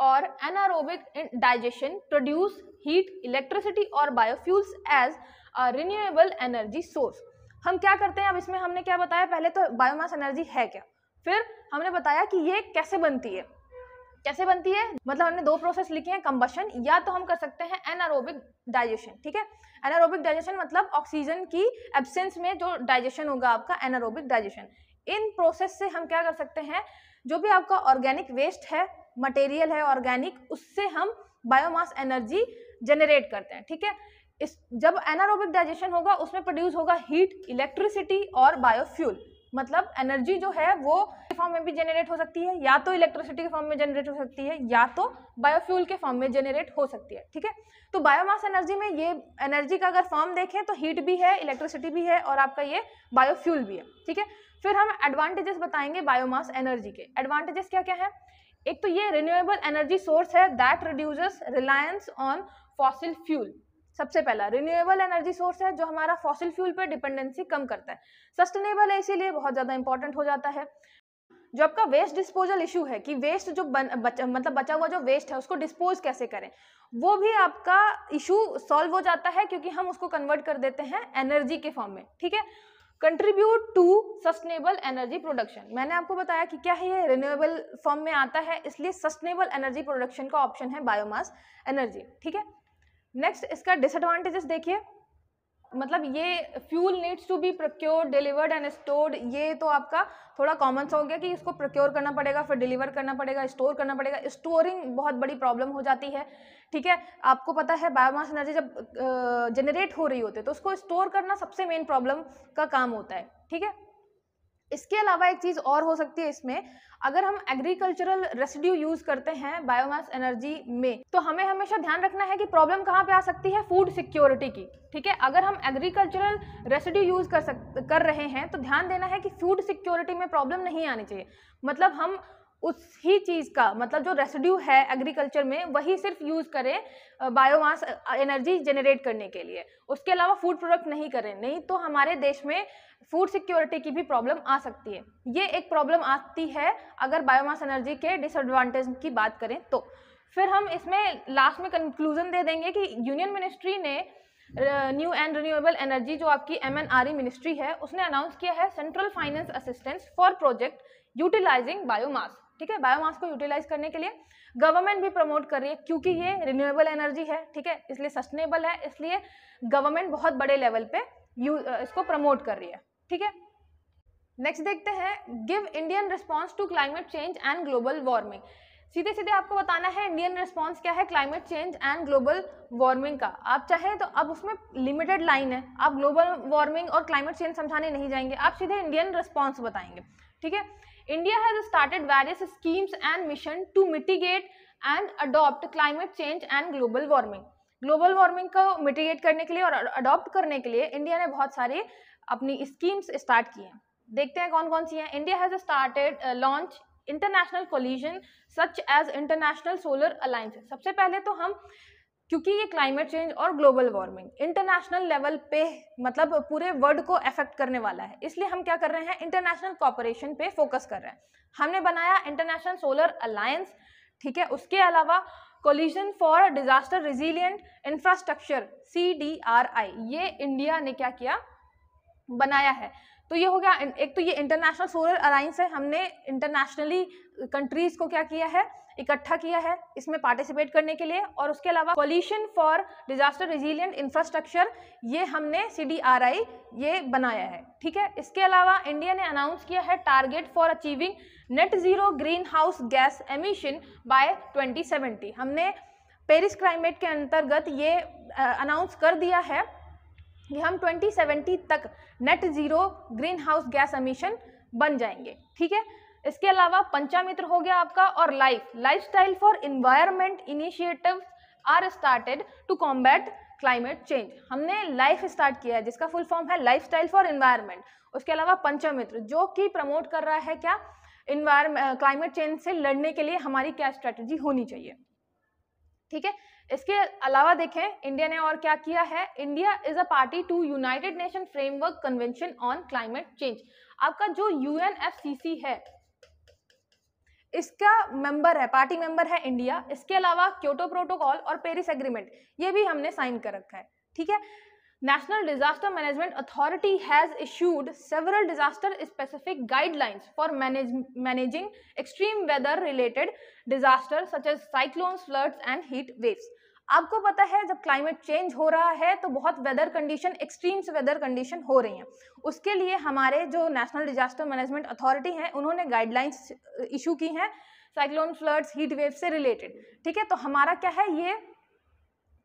और anaerobic digestion produce heat electricity और biofuels as renewable energy source हम क्या करते हैं अब इसमें हमने क्या बताया पहले तो बायोमास एनर्जी है क्या फिर हमने बताया कि ये कैसे बनती है कैसे बनती है मतलब हमने दो प्रोसेस लिखे हैं कंबशन या तो हम कर सकते हैं एनारोबिक डाइजेशन ठीक है एनारोबिक डाइजेशन मतलब ऑक्सीजन की एब्सेंस में जो डाइजेशन होगा आपका एनारोबिक डाइजेशन इन प्रोसेस से हम क्या कर सकते हैं जो भी आपका ऑर्गेनिक वेस्ट है मटेरियल है ऑर्गेनिक उससे हम बायोमास एनर्जी जनरेट करते हैं ठीक है इस जब एनारोबिक डाइजेशन होगा उसमें प्रोड्यूस होगा हीट इलेक्ट्रिसिटी और बायोफ्यूल मतलब एनर्जी जो है वो फॉर्म में भी जनरेट हो सकती है या तो इलेक्ट्रिसिटी के फॉर्म में जनरेट हो सकती है या तो बायोफ्यूल के फॉर्म में जनरेट हो सकती है ठीक है तो बायोमास एनर्जी में ये एनर्जी का अगर फॉर्म देखें तो हीट भी है इलेक्ट्रिसिटी भी है और आपका ये बायोफ्यूल भी है ठीक है फिर हम एडवांटेजेस बताएंगे बायोमास एनर्जी के एडवांटेजेस क्या क्या है एक तो ये रिन्यूएबल एनर्जी सोर्स है that reduce reliance on fossil fuel सबसे पहला रिन्यूएबल एनर्जी सोर्स है जो हमारा फॉसिल फ्यूल पर डिपेंडेंसी कम करता है सस्टेनेबल है इसीलिए बहुत ज़्यादा इंपॉर्टेंट हो जाता है जो आपका वेस्ट डिस्पोजल इशू है कि वेस्ट जो बन, बच, मतलब बचा हुआ जो वेस्ट है उसको डिस्पोज कैसे करें वो भी आपका इशू सॉल्व हो जाता है क्योंकि हम उसको कन्वर्ट कर देते हैं एनर्जी के फॉर्म में ठीक है contribute to sustainable energy production मैंने आपको बताया कि क्या है ये रिन्यूएबल फॉर्म में आता है इसलिए सस्टेनेबल एनर्जी प्रोडक्शन का ऑप्शन है बायोमास एनर्जी ठीक है नेक्स्ट इसका डिसएडवांटेजेस देखिए मतलब ये fuel needs to be procure delivered and stored ये तो आपका थोड़ा कॉमन सा हो गया कि इसको प्रोक्योर करना पड़ेगा फिर डिलीवर करना पड़ेगा स्टोर करना पड़ेगा स्टोरिंग बहुत बड़ी प्रॉब्लम हो जाती है ठीक है आपको पता है बायोमास एनर्जी जब जनरेट हो रही होती है तो उसको स्टोर करना सबसे मेन प्रॉब्लम का काम होता है ठीक है इसके अलावा एक चीज़ और हो सकती है इसमें अगर हम एग्रीकल्चरल रेसिड्यू यूज करते हैं बायोमास एनर्जी में तो हमें हमेशा ध्यान रखना है कि प्रॉब्लम कहाँ पे आ सकती है फूड सिक्योरिटी की ठीक है अगर हम एग्रीकल्चरल रेसिड्यू यूज कर सक कर रहे हैं तो ध्यान देना है कि फूड सिक्योरिटी में प्रॉब्लम नहीं आनी चाहिए मतलब हम उस ही चीज़ का मतलब जो रेसिड्यू है एग्रीकल्चर में वही सिर्फ यूज़ करें बायोमास एनर्जी जनरेट करने के लिए उसके अलावा फूड प्रोडक्ट नहीं करें नहीं तो हमारे देश में फूड सिक्योरिटी की भी प्रॉब्लम आ सकती है ये एक प्रॉब्लम आती है अगर बायोमास एनर्जी के डिसएडवांटेज की बात करें तो फिर हम इसमें लास्ट में कंक्लूजन दे देंगे कि यूनियन मिनिस्ट्री ने न्यू एंड रिन्यूएबल एनर्जी जो आपकी एम मिनिस्ट्री e है उसने अनाउंस किया है central finance assistance for project utilizing biomass ठीक है बायोमास को यूटिलाइज करने के लिए गवर्नमेंट भी प्रमोट कर रही है क्योंकि ये रिन्यूएबल एनर्जी है ठीक है इसलिए सस्टेनेबल है इसलिए गवर्नमेंट बहुत बड़े लेवल पे यू इसको प्रमोट कर रही है ठीक है नेक्स्ट देखते हैं give Indian response to climate change and global warming सीधे सीधे आपको बताना है इंडियन रिस्पॉन्स क्या है climate change and global warming का आप चाहें तो अब उसमें लिमिटेड लाइन है आप ग्लोबल वार्मिंग और क्लाइमेट चेंज समझाने नहीं जाएंगे आप सीधे इंडियन रिस्पॉन्स बताएंगे ठीक है India has started various schemes and mission to mitigate and adopt climate change and global warming global warming को मिटिगेट करने के लिए और अडॉप्ट करने के लिए इंडिया ने बहुत सारे अपनी स्कीम्स स्टार्ट की हैं देखते हैं कौन कौन सी हैं India has started launch international coalition such as international solar alliance सबसे पहले तो हम क्योंकि ये क्लाइमेट चेंज और ग्लोबल वार्मिंग इंटरनेशनल लेवल पे मतलब पूरे वर्ल्ड को अफेक्ट करने वाला है इसलिए हम क्या कर रहे हैं इंटरनेशनल कॉपरेशन पे फोकस कर रहे हैं हमने बनाया इंटरनेशनल सोलर अलायंस ठीक है उसके अलावा coalition for disaster resilient infrastructure सी ये इंडिया ने क्या किया बनाया है तो ये हो गया एक तो ये इंटरनेशनल सोलर अलाइंस है हमने इंटरनेशनली कंट्रीज को क्या किया है इकट्ठा किया है इसमें पार्टिसिपेट करने के लिए और उसके अलावा pollution for disaster resilient infrastructure ये हमने सी ये बनाया है ठीक है इसके अलावा इंडिया ने अनाउंस किया है target for achieving net zero greenhouse gas emission by twenty हमने पेरिस क्लाइमेट के अंतर्गत ये अनाउंस कर दिया है कि हम 2070 तक net zero greenhouse gas emission बन जाएंगे ठीक है इसके अलावा पंचामित्र हो गया आपका और life lifestyle for environment initiative are started to combat climate change हमने लाइफ स्टार्ट किया है जिसका फुल फॉर्म है लाइफ स्टाइल फॉर इन्वायरमेंट उसके अलावा पंचामित्र जो कि प्रमोट कर रहा है क्या इन्वायरमेंट क्लाइमेट चेंज से लड़ने के लिए हमारी क्या स्ट्रैटेजी होनी चाहिए ठीक है इसके अलावा देखें इंडिया ने और क्या किया है India is a party to United Nation framework convention on climate change आपका जो यू है इसका मेंबर है पार्टी मेंबर है इंडिया इसके अलावा क्योटो प्रोटोकॉल और पेरिस एग्रीमेंट ये भी हमने साइन कर रखा है ठीक है national disaster management authority has issued several disaster specific guidelines for manage, managing extreme weather related disaster such as cyclones floods and heat waves आपको पता है जब क्लाइमेट चेंज हो रहा है तो बहुत weather condition extremes weather condition हो रही हैं उसके लिए हमारे जो नेशनल डिजास्टर मैनेजमेंट अथॉरिटी हैं उन्होंने गाइडलाइंस इशू की हैं साइक्लोन फ्लड्स हीट वेव से रिलेटेड ठीक है तो हमारा क्या है ये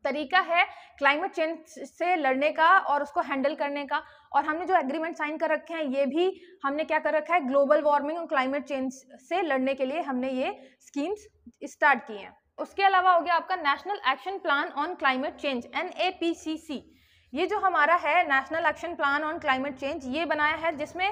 तरीका है क्लाइमेट चेंज से लड़ने का और उसको हैंडल करने का और हमने जो एग्रीमेंट साइन कर रखे हैं ये भी हमने क्या कर रखा है ग्लोबल वार्मिंग और क्लाइमेट चेंज से लड़ने के लिए हमने ये स्कीम्स स्टार्ट की हैं उसके अलावा हो गया आपका national action plan on climate change एन ये जो हमारा है national action plan on climate change ये बनाया है जिसमें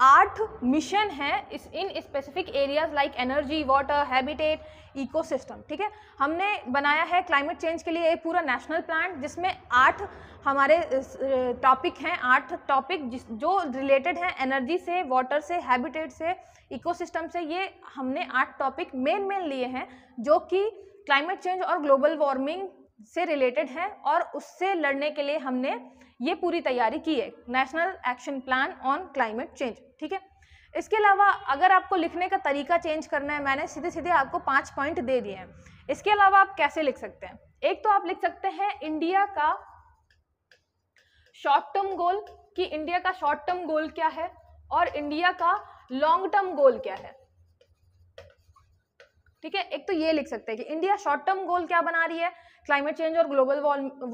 आठ मिशन हैं इस in specific areas like energy water habitat ecosystem ठीक है हमने बनाया है क्लाइमेट चेंज के लिए एक पूरा नेशनल प्लान जिसमें आठ हमारे टॉपिक हैं आठ टॉपिक जिस जो रिलेटेड हैं एनर्जी से वाटर से हैबिटेट से इकोसिस्टम से ये हमने आठ टॉपिक मेन मेन लिए हैं जो कि क्लाइमेट चेंज और ग्लोबल वार्मिंग से रिलेटेड हैं और उससे लड़ने के लिए हमने ये पूरी तैयारी की है national action plan on climate change ठीक है इसके अलावा अगर आपको लिखने का तरीका चेंज करना है मैंने सीधे सीधे आपको पाँच पॉइंट दे दिए हैं इसके अलावा आप कैसे लिख सकते हैं एक तो आप लिख सकते हैं इंडिया का शॉर्ट टर्म गोल कि इंडिया का शॉर्ट टर्म गोल क्या है और इंडिया का लॉन्ग टर्म गोल क्या है ठीक है एक तो ये लिख सकते हैं कि इंडिया शॉर्ट टर्म गोल क्या बना रही है क्लाइमेट चेंज और ग्लोबल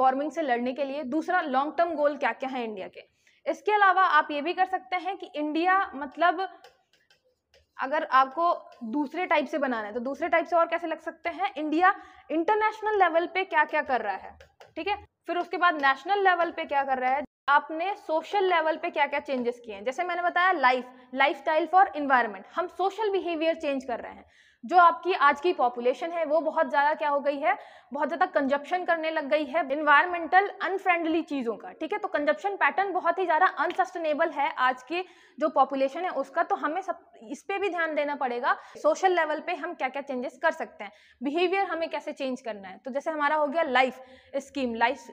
वार्मिंग से लड़ने के लिए दूसरा लॉन्ग टर्म गोल क्या क्या है इंडिया के इसके अलावा आप ये भी कर सकते हैं कि इंडिया मतलब अगर आपको दूसरे टाइप से बनाना है तो दूसरे टाइप से और कैसे लग सकते हैं इंडिया इंटरनेशनल लेवल पे क्या क्या कर रहा है ठीक है फिर उसके बाद नेशनल लेवल पे क्या कर रहा है आपने सोशल लेवल पे क्या क्या चेंजेस किए हैं जैसे मैंने बताया life lifestyle for environment हम सोशल बिहेवियर चेंज कर रहे हैं जो आपकी आज की पॉपुलेशन है वो बहुत ज़्यादा क्या हो गई है बहुत ज़्यादा कंजप्शन करने लग गई है इन्वायरमेंटल अनफ्रेंडली चीज़ों का ठीक है तो कंजप्शन पैटर्न बहुत ही ज़्यादा अनसस्टेनेबल है आज की जो पॉपुलेशन है उसका तो हमें सब इस पर भी ध्यान देना पड़ेगा सोशल लेवल पे हम क्या क्या चेंजेस कर सकते हैं बिहेवियर हमें कैसे चेंज करना है तो जैसे हमारा हो गया life scheme life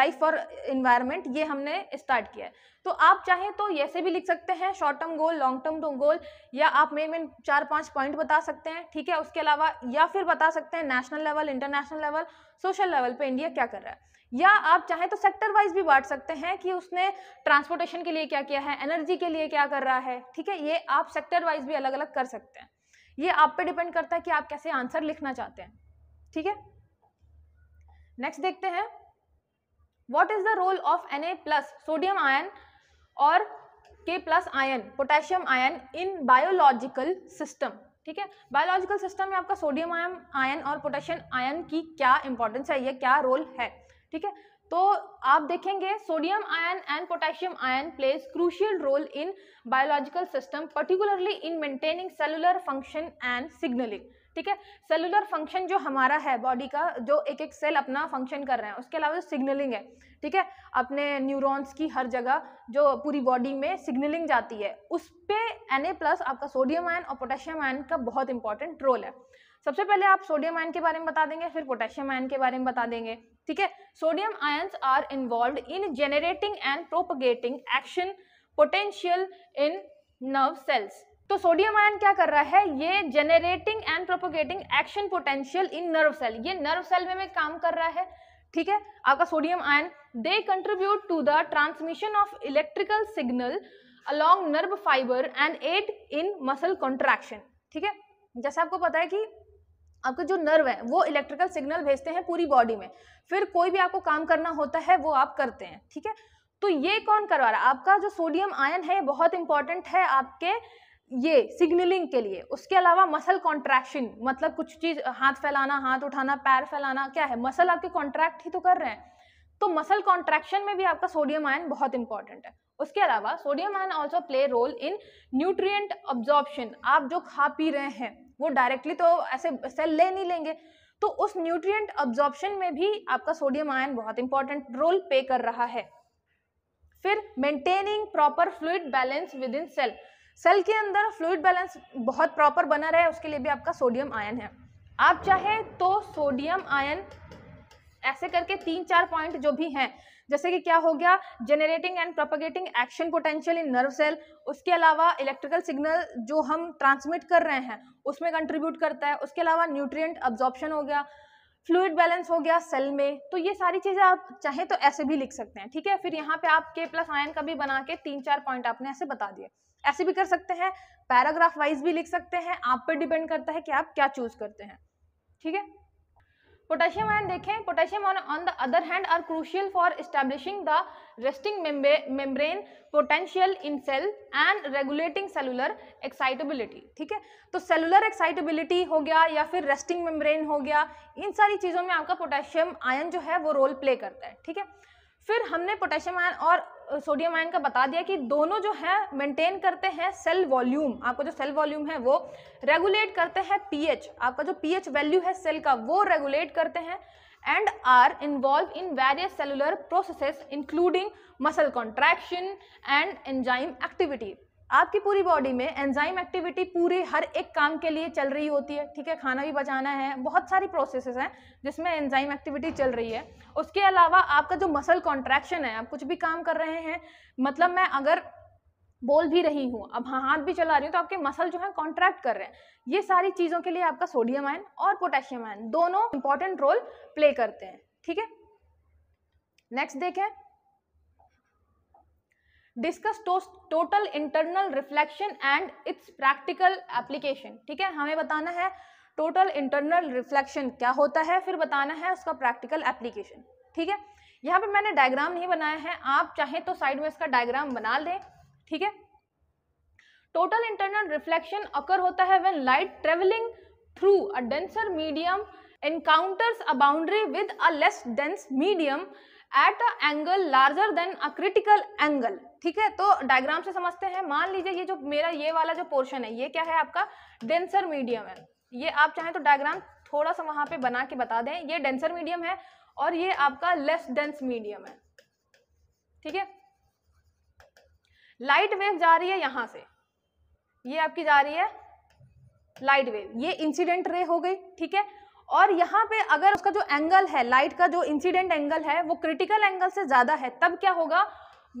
life for environment ये हमने स्टार्ट किया है तो आप चाहें तो ऐसे भी लिख सकते हैं short term goal long term goal या आप मेन मेन चार पांच पॉइंट बता सकते हैं ठीक है उसके अलावा या फिर बता सकते हैं national level international level social level पे इंडिया क्या कर रहा है या आप चाहें तो सेक्टर वाइज भी बांट सकते हैं कि उसने ट्रांसपोर्टेशन के लिए क्या किया है एनर्जी के लिए क्या कर रहा है ठीक है ये आप सेक्टर वाइज भी अलग अलग कर सकते हैं ये आप पे डिपेंड करता है कि आप कैसे आंसर लिखना चाहते हैं ठीक है नेक्स्ट देखते हैं what is the role of N plus sodium ion और K plus ion potassium ion in biological system ठीक है बायोलॉजिकल सिस्टम में आपका सोडियम आयन आयन और पोटेशियम आयन की क्या इंपॉर्टेंस है यह क्या रोल है ठीक है तो आप देखेंगे sodium ion and potassium ion plays crucial role in biological system particularly in maintaining cellular function and signalling ठीक है सेलुलर फंक्शन जो हमारा है बॉडी का जो एक एक सेल अपना फंक्शन कर रहे हैं उसके अलावा जो सिग्नलिंग है ठीक है अपने न्यूरॉन्स की हर जगह जो पूरी बॉडी में सिग्नलिंग जाती है उस पर एन प्लस आपका सोडियम आयन और पोटेशियम आयन का बहुत इंपॉर्टेंट रोल है सबसे पहले आप सोडियम आयन के बारे में बता देंगे फिर पोटेशियम आयन के बारे में बता देंगे ठीक है sodium ions are involve in generating and propagating action potential in nerve cells तो सोडियम आयन क्या कर रहा है ये generating and propagating action potential in nerve cell ये नर्व सेल में, में काम कर रहा है ठीक है आपका sodium ion they contribute to the transmission of electrical signal along nerve fibre and aid in muscle contraction ठीक है जैसे आपको पता है कि आपके जो नर्व है वो इलेक्ट्रिकल सिग्नल भेजते हैं पूरी बॉडी में फिर कोई भी आपको काम करना होता है वो आप करते हैं ठीक है तो ये कौन करवा रहा है आपका जो सोडियम आयन है बहुत इंपॉर्टेंट है आपके ये सिग्नलिंग के लिए उसके अलावा मसल कॉन्ट्रैक्शन मतलब कुछ चीज़ हाथ फैलाना हाथ उठाना पैर फैलाना क्या है मसल आपके कॉन्ट्रैक्ट ही तो कर रहे हैं तो मसल कॉन्ट्रैक्शन में भी आपका सोडियम आयन बहुत इंपॉर्टेंट है उसके अलावा sodium ion also play role in nutrient absorption आप जो खा पी रहे हैं वो डायरेक्टली तो ऐसे सेल ले नहीं लेंगे तो उस न्यूट्रियट ऑब्जॉर्प्शन में भी आपका सोडियम आयन बहुत इंपॉर्टेंट रोल प्ले कर रहा है फिर maintaining proper fluid balance within cell cell के अंदर फ्लूड बैलेंस बहुत प्रॉपर बना रहे उसके लिए भी आपका सोडियम आयन है आप चाहे तो सोडियम आयन ऐसे करके तीन चार पॉइंट जो भी हैं जैसे कि क्या हो गया generating and propagating action potential in nerve cell उसके अलावा इलेक्ट्रिकल सिग्नल जो हम ट्रांसमिट कर रहे हैं उसमें कंट्रीब्यूट करता है उसके अलावा न्यूट्रिएंट अब्जॉर्प्शन हो गया फ्लूड बैलेंस हो गया सेल में तो ये सारी चीज़ें आप चाहें तो ऐसे भी लिख सकते हैं ठीक है फिर यहाँ पर आप के प्लस आयन का भी बना के तीन चार पॉइंट आपने ऐसे बता दिए ऐसे भी कर सकते हैं पैराग्राफ वाइज भी लिख सकते हैं आप पर डिपेंड करता है कि आप क्या चूज करते हैं ठीक है पोटेशियम आयन देखें potassium ion on the other hand are crucial for establishing the resting membrane potential in cell and regulating cellular excitability ठीक है तो सेलुलर एक्साइटेबिलिटी हो गया या फिर रेस्टिंग मेम्ब्रेन हो गया इन सारी चीज़ों में आपका पोटेशियम आयन जो है वो रोल प्ले करता है ठीक है फिर हमने पोटेशियम आयन और सोडियम आयन का बता दिया कि दोनों जो है मेंटेन करते हैं सेल वॉल्यूम आपका जो सेल वॉल्यूम है वो रेगुलेट करते हैं पीएच आपका जो पीएच वैल्यू है सेल का वो रेगुलेट करते हैं and are involve in various cellular processes including muscle contraction and enzyme activity आपकी पूरी बॉडी में एंजाइम एक्टिविटी पूरे हर एक काम के लिए चल रही होती है ठीक है खाना भी बचाना है बहुत सारी प्रोसेसेस हैं जिसमें एंजाइम एक्टिविटी चल रही है उसके अलावा आपका जो मसल कॉन्ट्रैक्शन है आप कुछ भी काम कर रहे हैं मतलब मैं अगर बोल भी रही हूँ अब हाँ हाथ भी चला रही हूँ तो आपके मसल जो है कॉन्ट्रैक्ट कर रहे हैं ये सारी चीज़ों के लिए आपका सोडियम आयन और पोटेशियम आयन दोनों इंपॉर्टेंट रोल प्ले करते हैं ठीक है नेक्स्ट देखें discuss total internal reflection and its practical application ठीक है हमें बताना है टोटल इंटरनल रिफ्लेक्शन क्या होता है फिर बताना है उसका प्रैक्टिकल एप्लीकेशन ठीक है यहाँ पे मैंने डायग्राम नहीं बनाया है आप चाहें तो साइड में इसका डायग्राम बना लें ठीक है टोटल इंटरनल रिफ्लेक्शन अकर होता है when light travelling through a denser medium encounters a boundary with a less dense medium at a angle larger than a critical angle ठीक है तो डायग्राम से समझते हैं मान लीजिए ये जो मेरा ये वाला जो पोर्शन है ये क्या है आपका डेंसर मीडियम है ये आप चाहें तो डायग्राम थोड़ा सा वहां पे बना के बता दें ये डेंसर मीडियम है और ये आपका लेस डेंस मीडियम है ठीक है लाइट वेव जा रही है यहां से ये आपकी जा रही है लाइट वेव ये इंसिडेंट रे हो गई ठीक है और यहाँ पे अगर उसका जो एंगल है लाइट का जो इंसिडेंट एंगल है वो क्रिटिकल एंगल से ज़्यादा है तब क्या होगा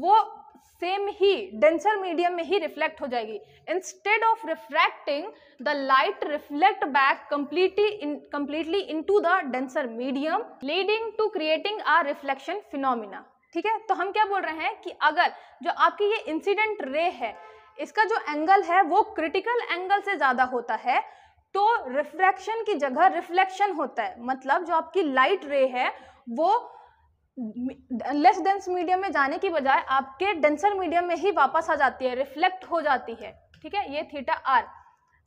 वो सेम ही डेंसर मीडियम में ही रिफ्लेक्ट हो जाएगी instead of refracting the light reflect back completely completely into the denser medium leading to creating a reflection phenomena ठीक है तो हम क्या बोल रहे हैं कि अगर जो आपकी ये इंसिडेंट रे है इसका जो एंगल है वो क्रिटिकल एंगल से ज़्यादा होता है तो रिफ्रैक्शन की जगह रिफ्लेक्शन होता है मतलब जो आपकी लाइट रे है वो लेस डेंस मीडियम में जाने की बजाय आपके डेंसर मीडियम में ही वापस आ जाती है रिफ्लेक्ट हो जाती है ठीक है ये थीटा आर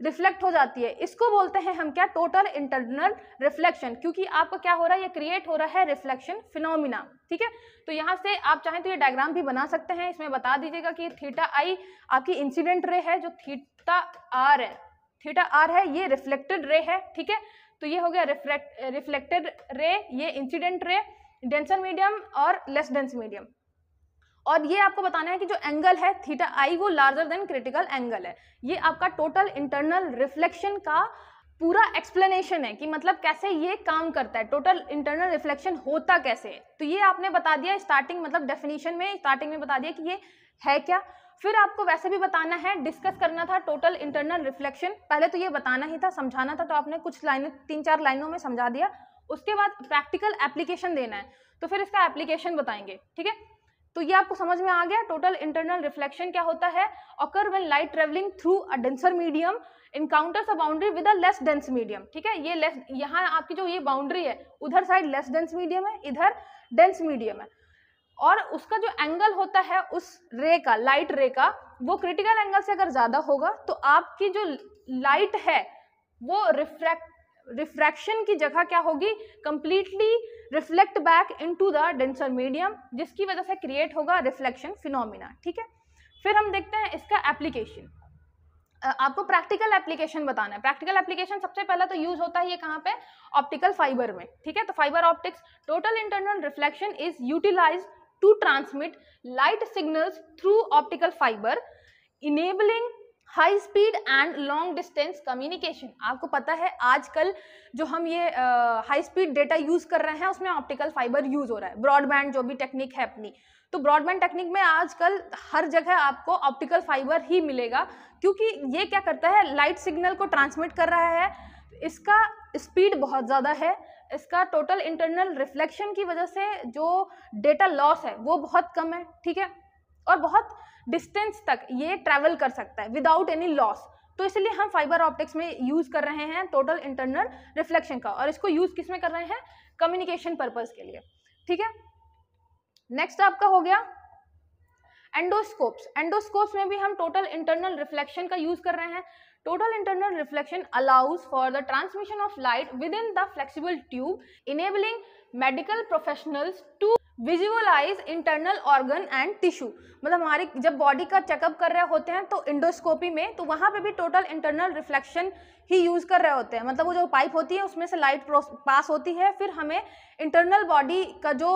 रिफ्लेक्ट हो जाती है इसको बोलते हैं हम क्या टोटल इंटरनल रिफ्लेक्शन क्योंकि आपका क्या हो रहा है ये क्रिएट हो रहा है रिफ्लेक्शन फिनोमिना ठीक है तो यहाँ से आप चाहें तो ये डायग्राम भी बना सकते हैं इसमें बता दीजिएगा कि थीटा आई आपकी इंसिडेंट रे है जो थीटा आर है थीटा आर है ये रिफ्लेक्टेड रे है ठीक है तो ये हो गया रिफ्लेक्टेड रे ये इंसिडेंट रे डेंसर मीडियम और लेस डेंस मीडियम और ये आपको बताना है कि जो एंगल है थीटा आई वो लार्जर देन क्रिटिकल एंगल है ये आपका टोटल इंटरनल रिफ्लेक्शन का पूरा एक्सप्लेनेशन है कि मतलब कैसे ये काम करता है टोटल इंटरनल रिफ्लेक्शन होता कैसे तो ये आपने बता दिया स्टार्टिंग मतलब डेफिनेशन में स्टार्टिंग में बता दिया कि ये है क्या फिर आपको वैसे भी बताना है डिस्कस करना था टोटल इंटरनल रिफ्लेक्शन पहले तो ये बताना ही था समझाना था तो आपने कुछ लाइनों तीन चार लाइनों में समझा दिया उसके बाद प्रैक्टिकल एप्लीकेशन देना है तो फिर इसका एप्लीकेशन बताएंगे ठीक है तो ये आपको समझ में आ गया टोटल इंटरनल रिफ्लेक्शन क्या होता है occur when light travelling through a denser medium encounters a boundary with a less dense medium ठीक है ये लेस यहाँ आपकी जो ये बाउंड्री है उधर साइड लेस डेंस मीडियम है इधर डेंस मीडियम है और उसका जो एंगल होता है उस रे का लाइट रे का वो क्रिटिकल एंगल से अगर ज़्यादा होगा तो आपकी जो लाइट है वो रिफ्रैक्ट रिफ्रैक्शन की जगह क्या होगी completely reflect back into the denser medium जिसकी वजह से क्रिएट होगा रिफ्लेक्शन फिनोमिना ठीक है फिर हम देखते हैं इसका एप्लीकेशन आपको प्रैक्टिकल एप्लीकेशन बताना है प्रैक्टिकल एप्लीकेशन सबसे पहला तो यूज होता है ये कहाँ पे ऑप्टिकल फाइबर में ठीक है तो fibre optics total internal reflection is utilised to transmit light signals through optical fiber enabling high speed and long distance communication आपको पता है आजकल जो हम ये हाई स्पीड डेटा यूज़ कर रहे हैं उसमें ऑप्टिकल फाइबर यूज़ हो रहा है ब्रॉडबैंड जो भी टेक्निक है अपनी तो ब्रॉडबैंड टेक्निक में आजकल हर जगह आपको ऑप्टिकल फाइबर ही मिलेगा क्योंकि ये क्या करता है लाइट सिग्नल को ट्रांसमिट कर रहा है इसका स्पीड बहुत ज़्यादा है इसका टोटल इंटरनल रिफ्लेक्शन की वजह से जो डेटा लॉस है वो बहुत कम है ठीक है और बहुत डिस्टेंस तक ये ट्रैवल कर सकता है विदाउट एनी लॉस तो इसलिए हम फाइबर ऑप्टिक्स में यूज़ कर रहे हैं टोटल इंटरनल रिफ्लेक्शन का और इसको यूज़ किस में कर रहे हैं कम्युनिकेशन पर्पज़ के लिए ठीक है नेक्स्ट आपका हो गया एंडोस्कोप्स एंडोस्कोप्स में भी हम टोटल इंटरनल रिफ्लेक्शन का यूज़ कर रहे हैं total internal reflection allows for the transmission of light within the flexible tube enabling medical professionals to visualise internal organ and tissue मतलब हमारे जब बॉडी का चेकअप कर रहे होते हैं तो इंडोस्कोपी में तो वहाँ पे भी टोटल इंटरनल रिफ्लेक्शन ही यूज़ कर रहे होते हैं मतलब वो जो पाइप होती है उसमें से लाइट पास होती है फिर हमें इंटरनल बॉडी का जो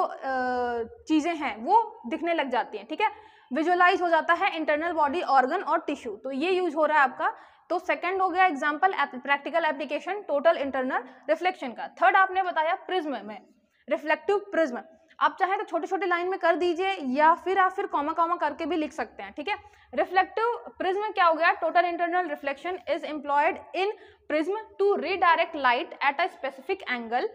चीज़ें हैं वो दिखने लग जाती हैं ठीक है विजुअलाइज हो जाता है इंटरनल बॉडी ऑर्गन और टिश्यू तो ये यूज हो रहा है आपका तो सेकंड हो गया example practical application total internal reflection का थर्ड आपने बताया प्रिज्म में रिफ्लेक्टिव प्रिज्म आप चाहे तो छोटे छोटे लाइन में कर दीजिए या फिर आप फिर कॉमा कॉमा करके भी लिख सकते हैं ठीक है रिफ्लेक्टिव प्रिज्म क्या हो गया total internal reflection is employed in prism to redirect light at a specific angle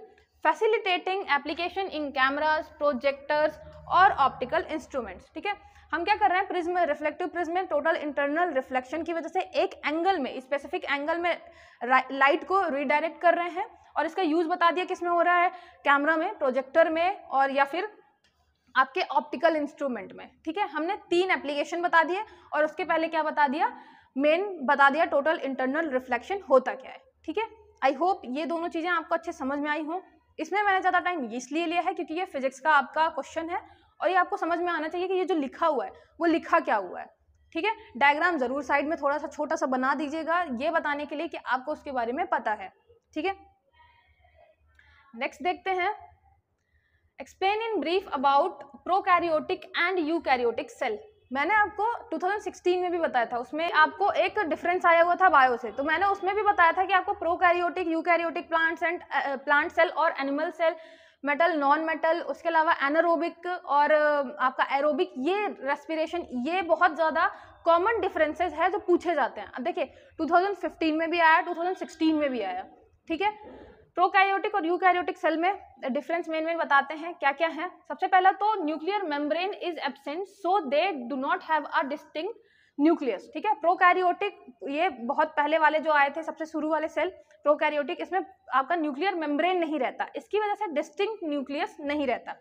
facilitating application in cameras projectors और ऑप्टिकल इंस्ट्रूमेंट्स ठीक है हम क्या कर रहे हैं प्रिज्म रिफ्लेक्टिव प्रिज्म में टोटल इंटरनल रिफ्लेक्शन की वजह से एक एंगल में स्पेसिफिक एंगल में लाइट को रिडायरेक्ट कर रहे हैं और इसका यूज़ बता दिया किस में हो रहा है कैमरा में प्रोजेक्टर में और या फिर आपके ऑप्टिकल इंस्ट्रूमेंट में ठीक है हमने तीन एप्लीकेशन बता दिए और उसके पहले क्या बता दिया मेन बता दिया टोटल इंटरनल रिफ्लेक्शन होता क्या है ठीक है आई होप ये दोनों चीज़ें आपको अच्छे समझ में आई हों इसमें मैंने ज़्यादा टाइम इसलिए लिया है क्योंकि ये फिजिक्स का आपका क्वेश्चन है और ये आपको समझ में आना चाहिए कि ये जो लिखा हुआ है वो लिखा क्या हुआ है ठीक है डायग्राम ज़रूर साइड में थोड़ा सा छोटा सा बना दीजिएगा ये बताने के लिए कि आपको उसके बारे में पता है ठीक है नेक्स्ट देखते हैं explain in brief about prokaryotic and eukaryotic cell मैंने आपको 2016 में भी बताया था उसमें आपको एक डिफरेंस आया हुआ था बायो से तो मैंने उसमें भी बताया था कि आपको prokaryotic eukaryotic plants and plant cell और animal cell metal non metal उसके अलावा एनारोबिक और uh, आपका एरोबिक ये रेस्पिरेशन ये बहुत ज़्यादा कॉमन डिफरेंसेस है जो पूछे जाते हैं अब देखिए 2015 में भी आया 2016 में भी आया ठीक है प्रोकैरियोटिक और यूकैरियोटिक सेल में डिफरेंस मेन मेन बताते हैं क्या क्या है सबसे पहला तो nuclear membrane is absent so they do not have a distinct nucleus ठीक है प्रोकैरियोटिक ये बहुत पहले वाले जो आए थे सबसे शुरू वाले सेल प्रोकैरियोटिक इसमें आपका न्यूक्लियर मेम्ब्रेन नहीं रहता इसकी वजह से डिस्टिंक्ट न्यूक्लियस नहीं रहता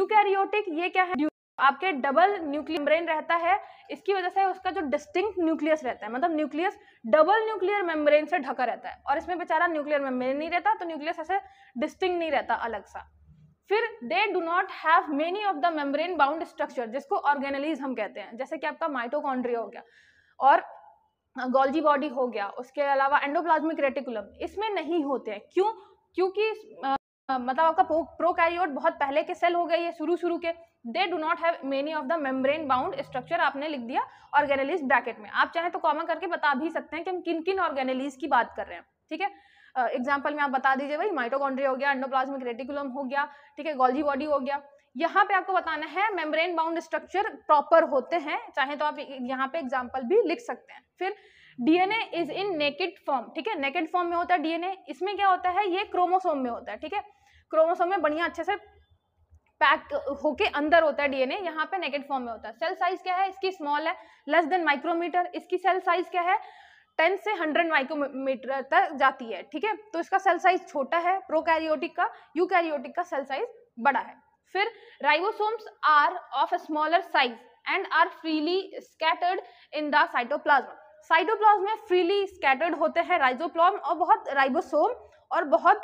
यूकैरियोटिक ये क्या है आपके डबल न्यूक्लियर मेम्ब्रेन रहता है इसकी वजह से उसका जो डिस्टिंक्ट न्यूक्लियस रहता है मतलब न्यूक्लियस डबल न्यूक्लियर मेम्ब्रेन से ढका रहता है और इसमें बेचारा न्यूक्लियर मेम्ब्रेन नहीं रहता तो न्यूक्लियस ऐसे डिस्टिंक्ट नहीं रहता अलग सा फिर they do not have many of the membrane bound structure जिसको ऑर्गेनलीज हम कहते हैं जैसे कि आपका माइटोकॉन्ड्रिया हो गया और गोल्जी बॉडी हो गया उसके अलावा एंडोप्लाज्मिक रेटिकुलम इसमें नहीं होते हैं क्यों क्योंकि मतलब आपका प्रोकैरियोट बहुत पहले के सेल हो गए ये शुरू शुरू के they do not have many of the membrane bound structure आपने लिख दिया ऑर्गेनेलिस ब्रैकेट में आप चाहें तो कॉमन करके बता भी सकते हैं कि हम किन किन ऑर्गेनेलिस की बात कर रहे हैं ठीक है एग्जाम्पल uh, में आप बता दीजिए भाई माइटोकॉन्ड्रिया हो गया एंडोप्लाज्मिक रेटिकुलम हो गया ठीक है गोल्जी बॉडी हो गया यहाँ पे आपको बताना है मेम्ब्रेन बाउंड स्ट्रक्चर प्रॉपर होते हैं चाहे तो आप यहाँ पे एग्जाम्पल भी लिख सकते हैं फिर DNA is in naked form ठीक है नेकेड फॉर्म में होता है डीएनए इसमें क्या होता है ये क्रोमोसोम में होता है ठीक है क्रोमोसोम में बढ़िया अच्छे से पैक होके अंदर होता है डीएनए यहाँ पे नेकेड फॉर्म में होता है सेल साइज क्या है इसकी स्मॉल है लेस देन माइक्रोमीटर इसकी सेल साइज क्या है टेन से हंड्रेड माइक्रोमीटर तक जाती है ठीक है तो इसका सेल साइज छोटा है प्रोकैरियोटिक का यूकैरियोटिक का सेल साइज बड़ा है फिर ribosomes are of smaller size and are freely scattered in the cytoplasm cytoplasm में फ्रीली स्कैटर्ड होते हैं राइजोप्लाम और बहुत राइबोसोम और बहुत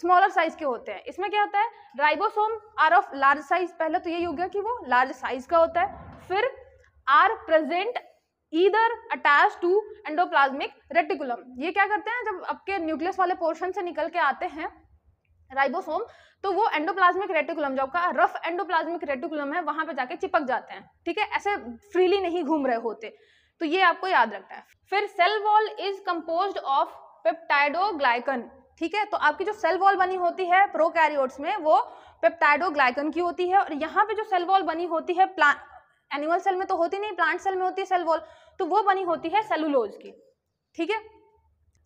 स्मॉलर साइज के होते हैं इसमें क्या होता है ribosome are of large size पहले तो यही हो गया कि वो लार्ज साइज का होता है फिर are present either attach to endoplasmic reticulum ये क्या करते हैं जब आपके न्यूक्लियस वाले पोर्शन से निकल के आते हैं राइबोसोम तो वो एंडोप्लाज्मिक रेटिकुलम जो आपका रफ एंडोप्लाज्मिक रेटिकुलम है वहां पे जाके चिपक जाते हैं ठीक है ऐसे फ्रीली नहीं घूम रहे होते तो ये आपको याद रखना है फिर cell wall is compose of peptidoglycan ठीक है तो आपकी जो सेल वॉल बनी होती है प्रोकैरियोट्स में वो पेप्टाइडोग्लाइकन की होती है और यहाँ पे जो सेल वॉल बनी होती है प्लांट एनिमल सेल में तो होती नहीं प्लांट सेल में होती है सेल वॉल तो वो बनी होती है सेलुलोज की ठीक है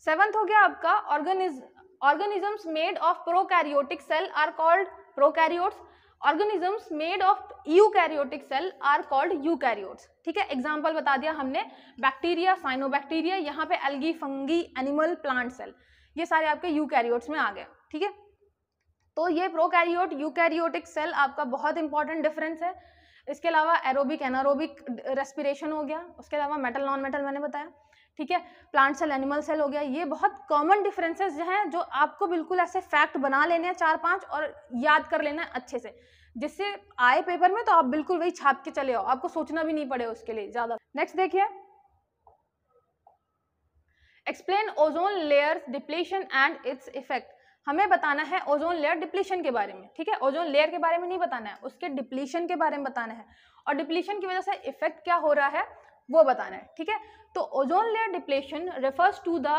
सेवन्थ हो गया आपका organism organisms made of prokaryotic cell are called prokaryotes organisms made of eukaryotic cell are called eukaryotes ठीक है एग्जांपल बता दिया हमने बैक्टीरिया साइनोबैक्टीरिया यहाँ पे algae fungi animal plant cell ये सारे आपके यूकैरियोट्स में आ गए ठीक है तो ये प्रोकैरियोट यूकैरियोटिक सेल आपका बहुत इंपॉर्टेंट डिफरेंस है इसके अलावा एरोबिक एनारोबिक रेस्पिरेशन हो गया उसके अलावा मेटल नॉन मेटल मैंने बताया ठीक है प्लांट सेल एनिमल सेल हो गया ये बहुत कॉमन डिफरेंसेस हैं जो आपको बिल्कुल ऐसे फैक्ट बना लेने हैं चार पांच और याद कर लेना है अच्छे से जिससे आए पेपर में तो आप बिल्कुल वही छाप के चले हो आपको सोचना भी नहीं पड़े उसके लिए ज़्यादा नेक्स्ट देखिए explain ozone layer depletion and its effect हमें बताना है ओजोन लेयर डिप्लीशन के बारे में ठीक है ओजोन लेयर के बारे में नहीं बताना है उसके डिप्लीशन के बारे में बताना है और डिप्लीशन की वजह से इफेक्ट क्या हो रहा है वो बताना है ठीक है तो ozone layer depletion refers to the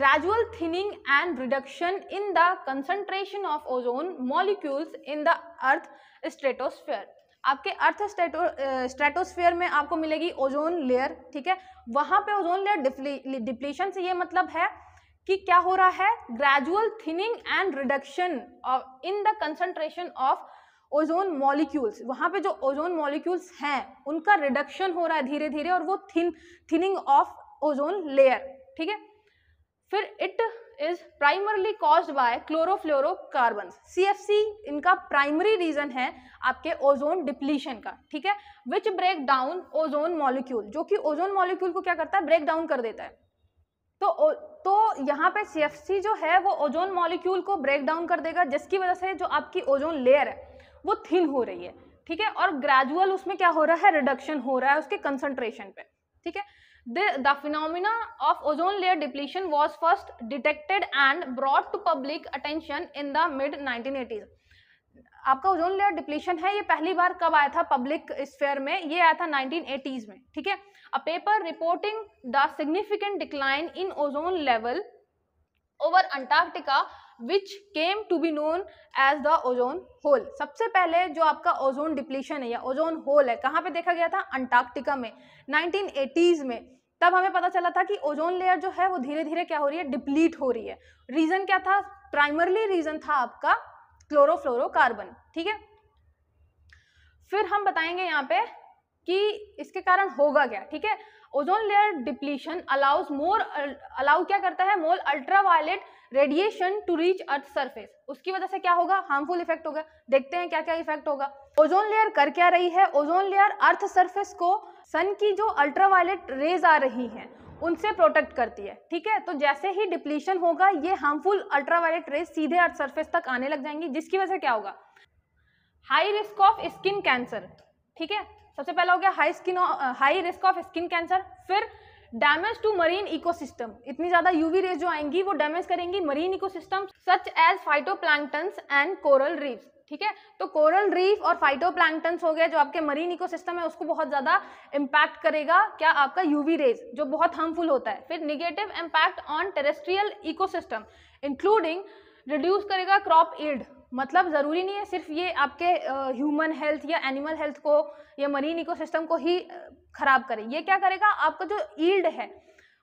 gradual thinning and reduction in the concentration of ozone molecules in the earth stratosphere आपके अर्थ स्टेटो स्ट्रेटोस्फेयर में आपको मिलेगी ओजोन लेयर ठीक है वहाँ पे ओजोन लेयर डिप्लेशन से ये मतलब है कि क्या हो रहा है gradual thinning and reduction in the concentration of ozone molecules वहाँ पे जो ओजोन मॉलिक्यूल्स हैं उनका रिडक्शन हो रहा है धीरे धीरे और वो thin thinning of ozone layer ठीक है फिर it is primarily cause by chlorofluorocarbon C F C इनका प्राइमरी रीजन है आपके ओजोन डिप्लीशन का ठीक है which break down ozone molecule जो कि ओजोन मॉलिक्यूल को क्या करता है ब्रेक डाउन कर देता है तो तो यहाँ पे सी जो है वो ओजोन मॉलिक्यूल को ब्रेक डाउन कर देगा जिसकी वजह से जो आपकी ओजोन लेयर है वो थिन हो रही है ठीक है और ग्रेजुअल उसमें क्या हो रहा है रिडक्शन हो रहा है उसके कंसंट्रेशन पे ठीक है the phenomena of ozone layer depletion was first detected and brought to public attention in the mid nineteen आपका ओजोन लेयर डिप्लीशन है ये पहली बार कब आया था पब्लिक स्फेयर में ये आया था 1980s में ठीक है a paper reporting the significant decline in ozone level over Antarctica which came to be known as the ozone hole सबसे पहले जो आपका ओजोन डिप्लीशन है या ओजोन होल है कहाँ पे देखा गया था अंटार्कटिका में 1980s में तब हमें पता चला था कि ओजोन लेयर जो है वो धीरे धीरे क्या हो रही है डिप्लीट हो रही है रीज़न क्या था प्राइमरली रीज़न था आपका क्लोरोफ्लोरोकार्बन ठीक है फिर हम बताएंगे यहाँ पे कि इसके कारण होगा क्या ठीक है ozone layer depletion allows more allow क्या करता है more ultraviolet radiation to reach earth surface उसकी वजह से क्या होगा हार्मफुल इफेक्ट होगा देखते हैं क्या क्या इफेक्ट होगा ओजोन लेयर कर क्या रही है ओजोन लेयर अर्थ सरफेस को सन की जो अल्ट्रावायलेट रेज आ रही हैं उनसे प्रोटेक्ट करती है ठीक है तो जैसे ही डिप्लीशन होगा ये हार्मफुल अल्ट्रावायलेट रेज सीधे अर्थ सरफेस तक आने लग जाएंगी जिसकी वजह से क्या होगा high risk of skin cancer ठीक है सबसे पहला हो गया high skin high risk of skin cancer फिर डैमेज टू मरीन इकोसिस्टम इतनी ज्यादा यूवी रेज जो आएंगी वो डैमेज करेंगी marine ecosystem such as phytoplanktons and coral reef ठीक है तो कोरल रीफ और फाइटोप्लैंक्टन्स हो गया जो आपके मरीन इकोसिस्टम है उसको बहुत ज़्यादा इम्पैक्ट करेगा क्या आपका यूवी रेज जो बहुत हार्मफुल होता है फिर negative impact on terrestrial ecosystem including reduce करेगा क्रॉप ईल्ड मतलब ज़रूरी नहीं है सिर्फ ये आपके ह्यूमन हेल्थ या एनिमल हेल्थ को या मरीन इकोसिस्टम को ही ख़राब करे ये क्या करेगा आपका जो ईल्ड है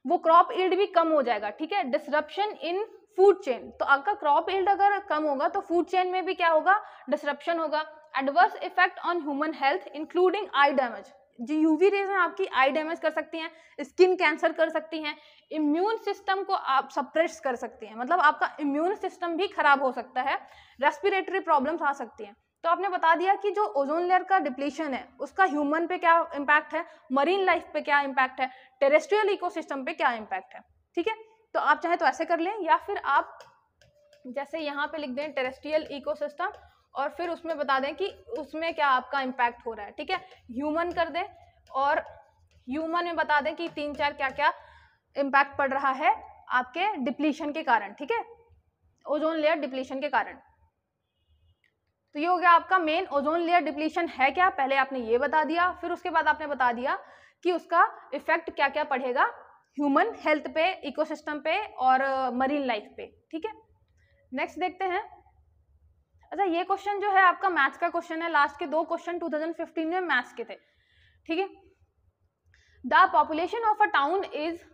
वो क्रॉप ईल्ड भी कम हो जाएगा ठीक है डिसरप्शन इन फूड चेन तो आपका क्रॉप ईल्ड अगर कम होगा तो फूड चेन में भी क्या होगा डिसरप्शन होगा adverse effect on human health including eye damage जो यूवी रेज हैं आपकी आई डैमेज कर सकती हैं स्किन कैंसर कर सकती हैं इम्यून सिस्टम को आप सप्रेस कर सकती हैं मतलब आपका इम्यून सिस्टम भी खराब हो सकता है रेस्पिरेटरी प्रॉब्लम्स आ सकती हैं तो आपने बता दिया कि जो ओजोन लेयर का डिप्लीशन है उसका ह्यूमन पे क्या इम्पैक्ट है मरीन लाइफ पे क्या इम्पैक्ट है टेरेस्ट्रियल इकोसिस्टम पे क्या इम्पैक्ट है ठीक है तो आप चाहे तो ऐसे कर लें या फिर आप जैसे यहाँ पे लिख दें टेरेस्ट्रियल इकोसिस्टम और फिर उसमें बता दें कि उसमें क्या आपका इम्पैक्ट हो रहा है ठीक है ह्यूमन कर दें और ह्यूमन में बता दें कि तीन चार क्या क्या इम्पैक्ट पड़ रहा है आपके डिप्लीशन के कारण ठीक है ओजोन लेयर डिप्लीशन के कारण तो ये हो गया आपका मेन ओजोन लेयर डिप्लीशन है क्या पहले आपने ये बता दिया फिर उसके बाद आपने बता दिया कि उसका इफेक्ट क्या क्या पड़ेगा ह्यूमन हेल्थ पे इकोसिस्टम पे और मरीन लाइफ पे ठीक है नेक्स्ट देखते हैं अच्छा ये क्वेश्चन जो है आपका मैथ्स का क्वेश्चन है लास्ट के दो क्वेश्चन 2015 में मैथ्स के थे ठीक है the population of a town is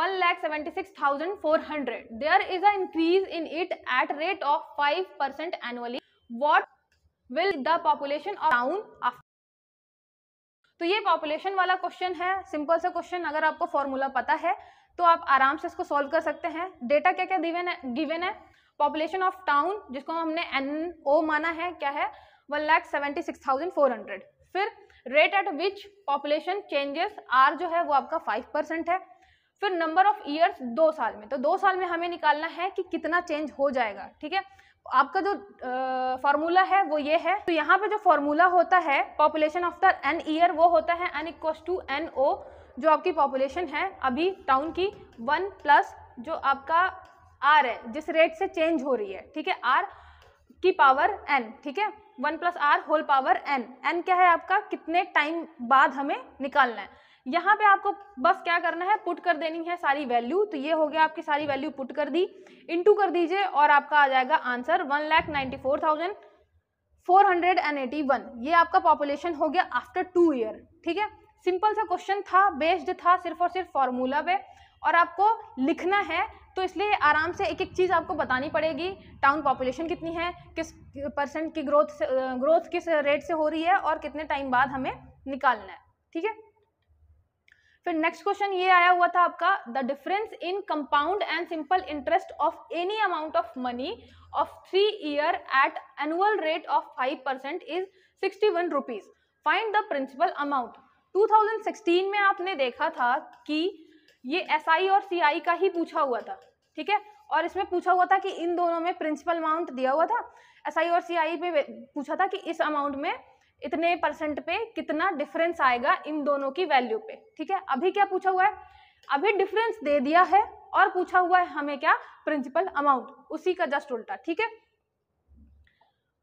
one lakh seventy six thousand four hundred there is a increase in it at rate of five percent annually what will the population of town तो ये population वाला question है simple सा question अगर आपको formula पता है तो आप आराम से इसको सॉल्व कर सकते हैं डेटा क्या क्या गिवन है गिवन है पॉपुलेशन ऑफ टाउन जिसको हमने एन ओ माना है क्या है one lakh seventy six thousand four hundred फिर rate at which population changes are जो है वो आपका फाइव परसेंट है फिर नंबर ऑफ ईयर्स दो साल में तो दो साल में हमें निकालना है कि कितना चेंज हो जाएगा ठीक है आपका जो फार्मूला है वो ये है तो यहाँ पे जो फार्मूला होता है population of the N year वो होता है N equal to N O जो आपकी पॉपुलेशन है अभी टाउन की वन प्लस जो आपका आर है जिस रेट से चेंज हो रही है ठीक है आर की पावर एन ठीक है one plus R whole power N N क्या है आपका कितने टाइम बाद हमें निकालना है यहाँ पे आपको बस क्या करना है पुट कर देनी है सारी वैल्यू तो ये हो गया आपकी सारी वैल्यू पुट कर दी इनटू कर दीजिए और आपका आ जाएगा answer one lakh ninety four thousand four hundred and eighty one ये आपका पॉपुलेशन हो गया आफ्टर टू ईयर ठीक है सिंपल सा क्वेश्चन था बेस्ड था सिर्फ और सिर्फ फार्मूला पे और आपको लिखना है तो इसलिए आराम से एक एक चीज़ आपको बतानी पड़ेगी टाउन पॉपुलेशन कितनी है किस परसेंट की ग्रोथ से ग्रोथ किस रेट से हो रही है और कितने टाइम बाद हमें निकालना है ठीक है फिर नेक्स्ट क्वेश्चन ये आया हुआ था आपका the difference in compound and simple interest of any amount of money of three year at annual rate of five percent is sixty one rupees find the principal amount 2016 में आपने देखा था कि ये एस SI और सी का ही पूछा हुआ था ठीक है और इसमें पूछा हुआ था कि इन दोनों में प्रिंसिपल अमाउंट दिया हुआ था एस SI और सी पे पूछा था कि इस अमाउंट में इतने परसेंट पे कितना डिफरेंस आएगा इन दोनों की वैल्यू पे ठीक है अभी क्या पूछा हुआ है अभी डिफरेंस दे दिया है और पूछा हुआ है हमें क्या प्रिंसिपल अमाउंट उसी का जस्ट उल्टा ठीक है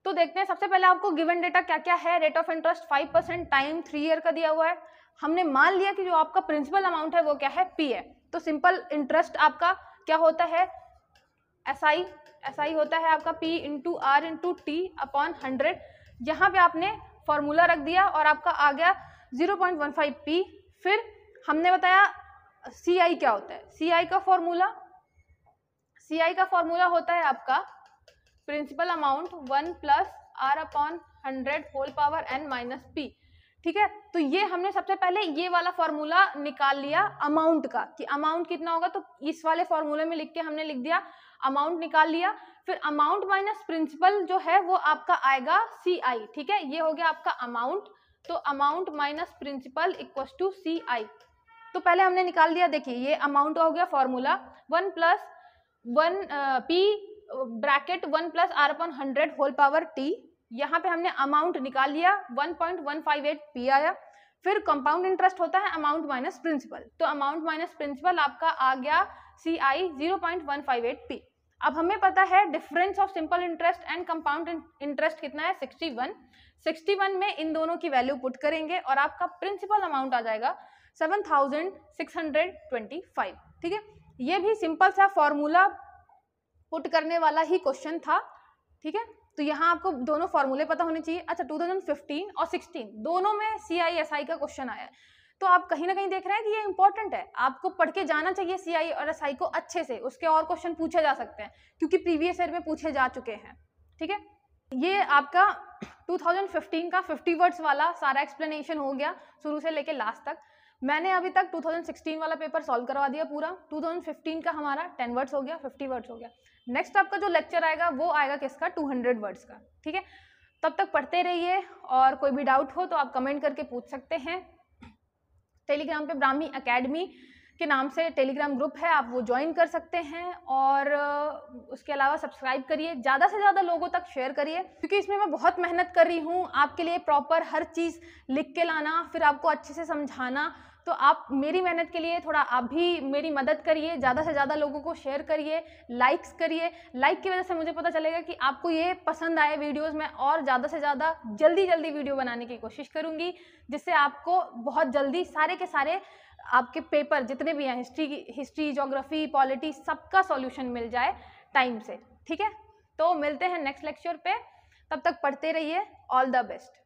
तो देखते हैं सबसे पहले आपको गिवन डेटा क्या क्या है rate of interest five percent time three year का दिया हुआ है हमने मान लिया कि जो आपका प्रिंसिपल अमाउंट है वो क्या है पी है तो सिंपल इंटरेस्ट आपका क्या होता है एस आई एस आई होता है आपका P into R into T upon hundred यहाँ पे आपने फॉर्मूला रख दिया और आपका आ गया zero point one five P फिर हमने बताया सी आई क्या होता है सी आई का फॉर्मूला सी आई का फॉर्मूला होता है आपका principal amount one plus R upon hundred whole power N minus P ठीक है तो ये हमने सबसे पहले ये वाला फॉर्मूला निकाल लिया अमाउंट का कि अमाउंट कितना होगा तो इस वाले फॉर्मूले में लिख के हमने लिख दिया अमाउंट निकाल लिया फिर अमाउंट माइनस प्रिंसिपल जो है वो आपका आएगा सी आई ठीक है ये हो गया आपका अमाउंट तो amount minus principal equal to C I तो पहले हमने निकाल दिया देखिए ये अमाउंट हो गया formula one plus one P bracket one plus R upon hundred whole power T यहाँ पे हमने अमाउंट निकाल लिया one one point five eight P आया फिर कंपाउंड इंटरेस्ट होता है अमाउंट माइनस प्रिंसिपल तो अमाउंट माइनस प्रिंसिपल आपका आ गया C I zero point one five eight तो पी अब हमें पता है difference of simple interest and compound interest कितना है सिक्सटी वन सिक्सटी वन में इन दोनों की वैल्यू पुट करेंगे और आपका प्रिंसिपल अमाउंट आ जाएगा seven thousand six hundred twenty five ठीक है ये भी सिंपल सा फॉर्मूला पुट करने वाला ही क्वेश्चन था ठीक है तो यहाँ आपको दोनों फॉर्मूले पता होने चाहिए अच्छा 2015 और 16 दोनों में सी आई एस आई का क्वेश्चन आया है तो आप कहीं ना कहीं देख रहे हैं कि ये इंपॉर्टेंट है आपको पढ़ के जाना चाहिए सी आई और एस आई को अच्छे से उसके और क्वेश्चन पूछे जा सकते हैं क्योंकि प्रीवियस ईयर में पूछे जा चुके हैं ठीक है ये आपका 2015 का 50 वर्ड्स वाला सारा एक्सप्लेनेशन हो गया शुरू से लेके लास्ट तक मैंने अभी तक 2016 वाला पेपर सॉल्व करवा दिया पूरा 2015 का हमारा 10 वर्ड्स हो गया 50 वर्ड्स हो गया नेक्स्ट आपका जो लेक्चर आएगा वो आएगा किसका टू हंड्रेड वर्ड्स का ठीक है तब तक पढ़ते रहिए और कोई भी डाउट हो तो आप कमेंट करके पूछ सकते हैं टेलीग्राम पे ब्राह्मी अकेडमी के नाम से टेलीग्राम ग्रुप है आप वो ज्वाइन कर सकते हैं और उसके अलावा सब्सक्राइब करिए ज़्यादा से ज़्यादा लोगों तक शेयर करिए क्योंकि इसमें मैं बहुत मेहनत कर रही हूँ आपके लिए प्रॉपर हर चीज़ लिख के लाना फिर आपको अच्छे से समझाना तो आप मेरी मेहनत के लिए थोड़ा आप भी मेरी मदद करिए ज़्यादा से ज़्यादा लोगों को शेयर करिए लाइक्स करिए लाइक की वजह से मुझे पता चलेगा कि आपको ये पसंद आए वीडियोज़ में और ज़्यादा से ज़्यादा जल्दी जल्दी वीडियो बनाने की कोशिश करूँगी जिससे आपको बहुत जल्दी सारे के सारे आपके पेपर जितने भी हैं हिस्ट्री हिस्ट्री जोग्राफी पॉलिटी सबका सॉल्यूशन मिल जाए टाइम से ठीक है तो मिलते हैं नेक्स्ट लेक्चर पे तब तक पढ़ते रहिए ऑल द बेस्ट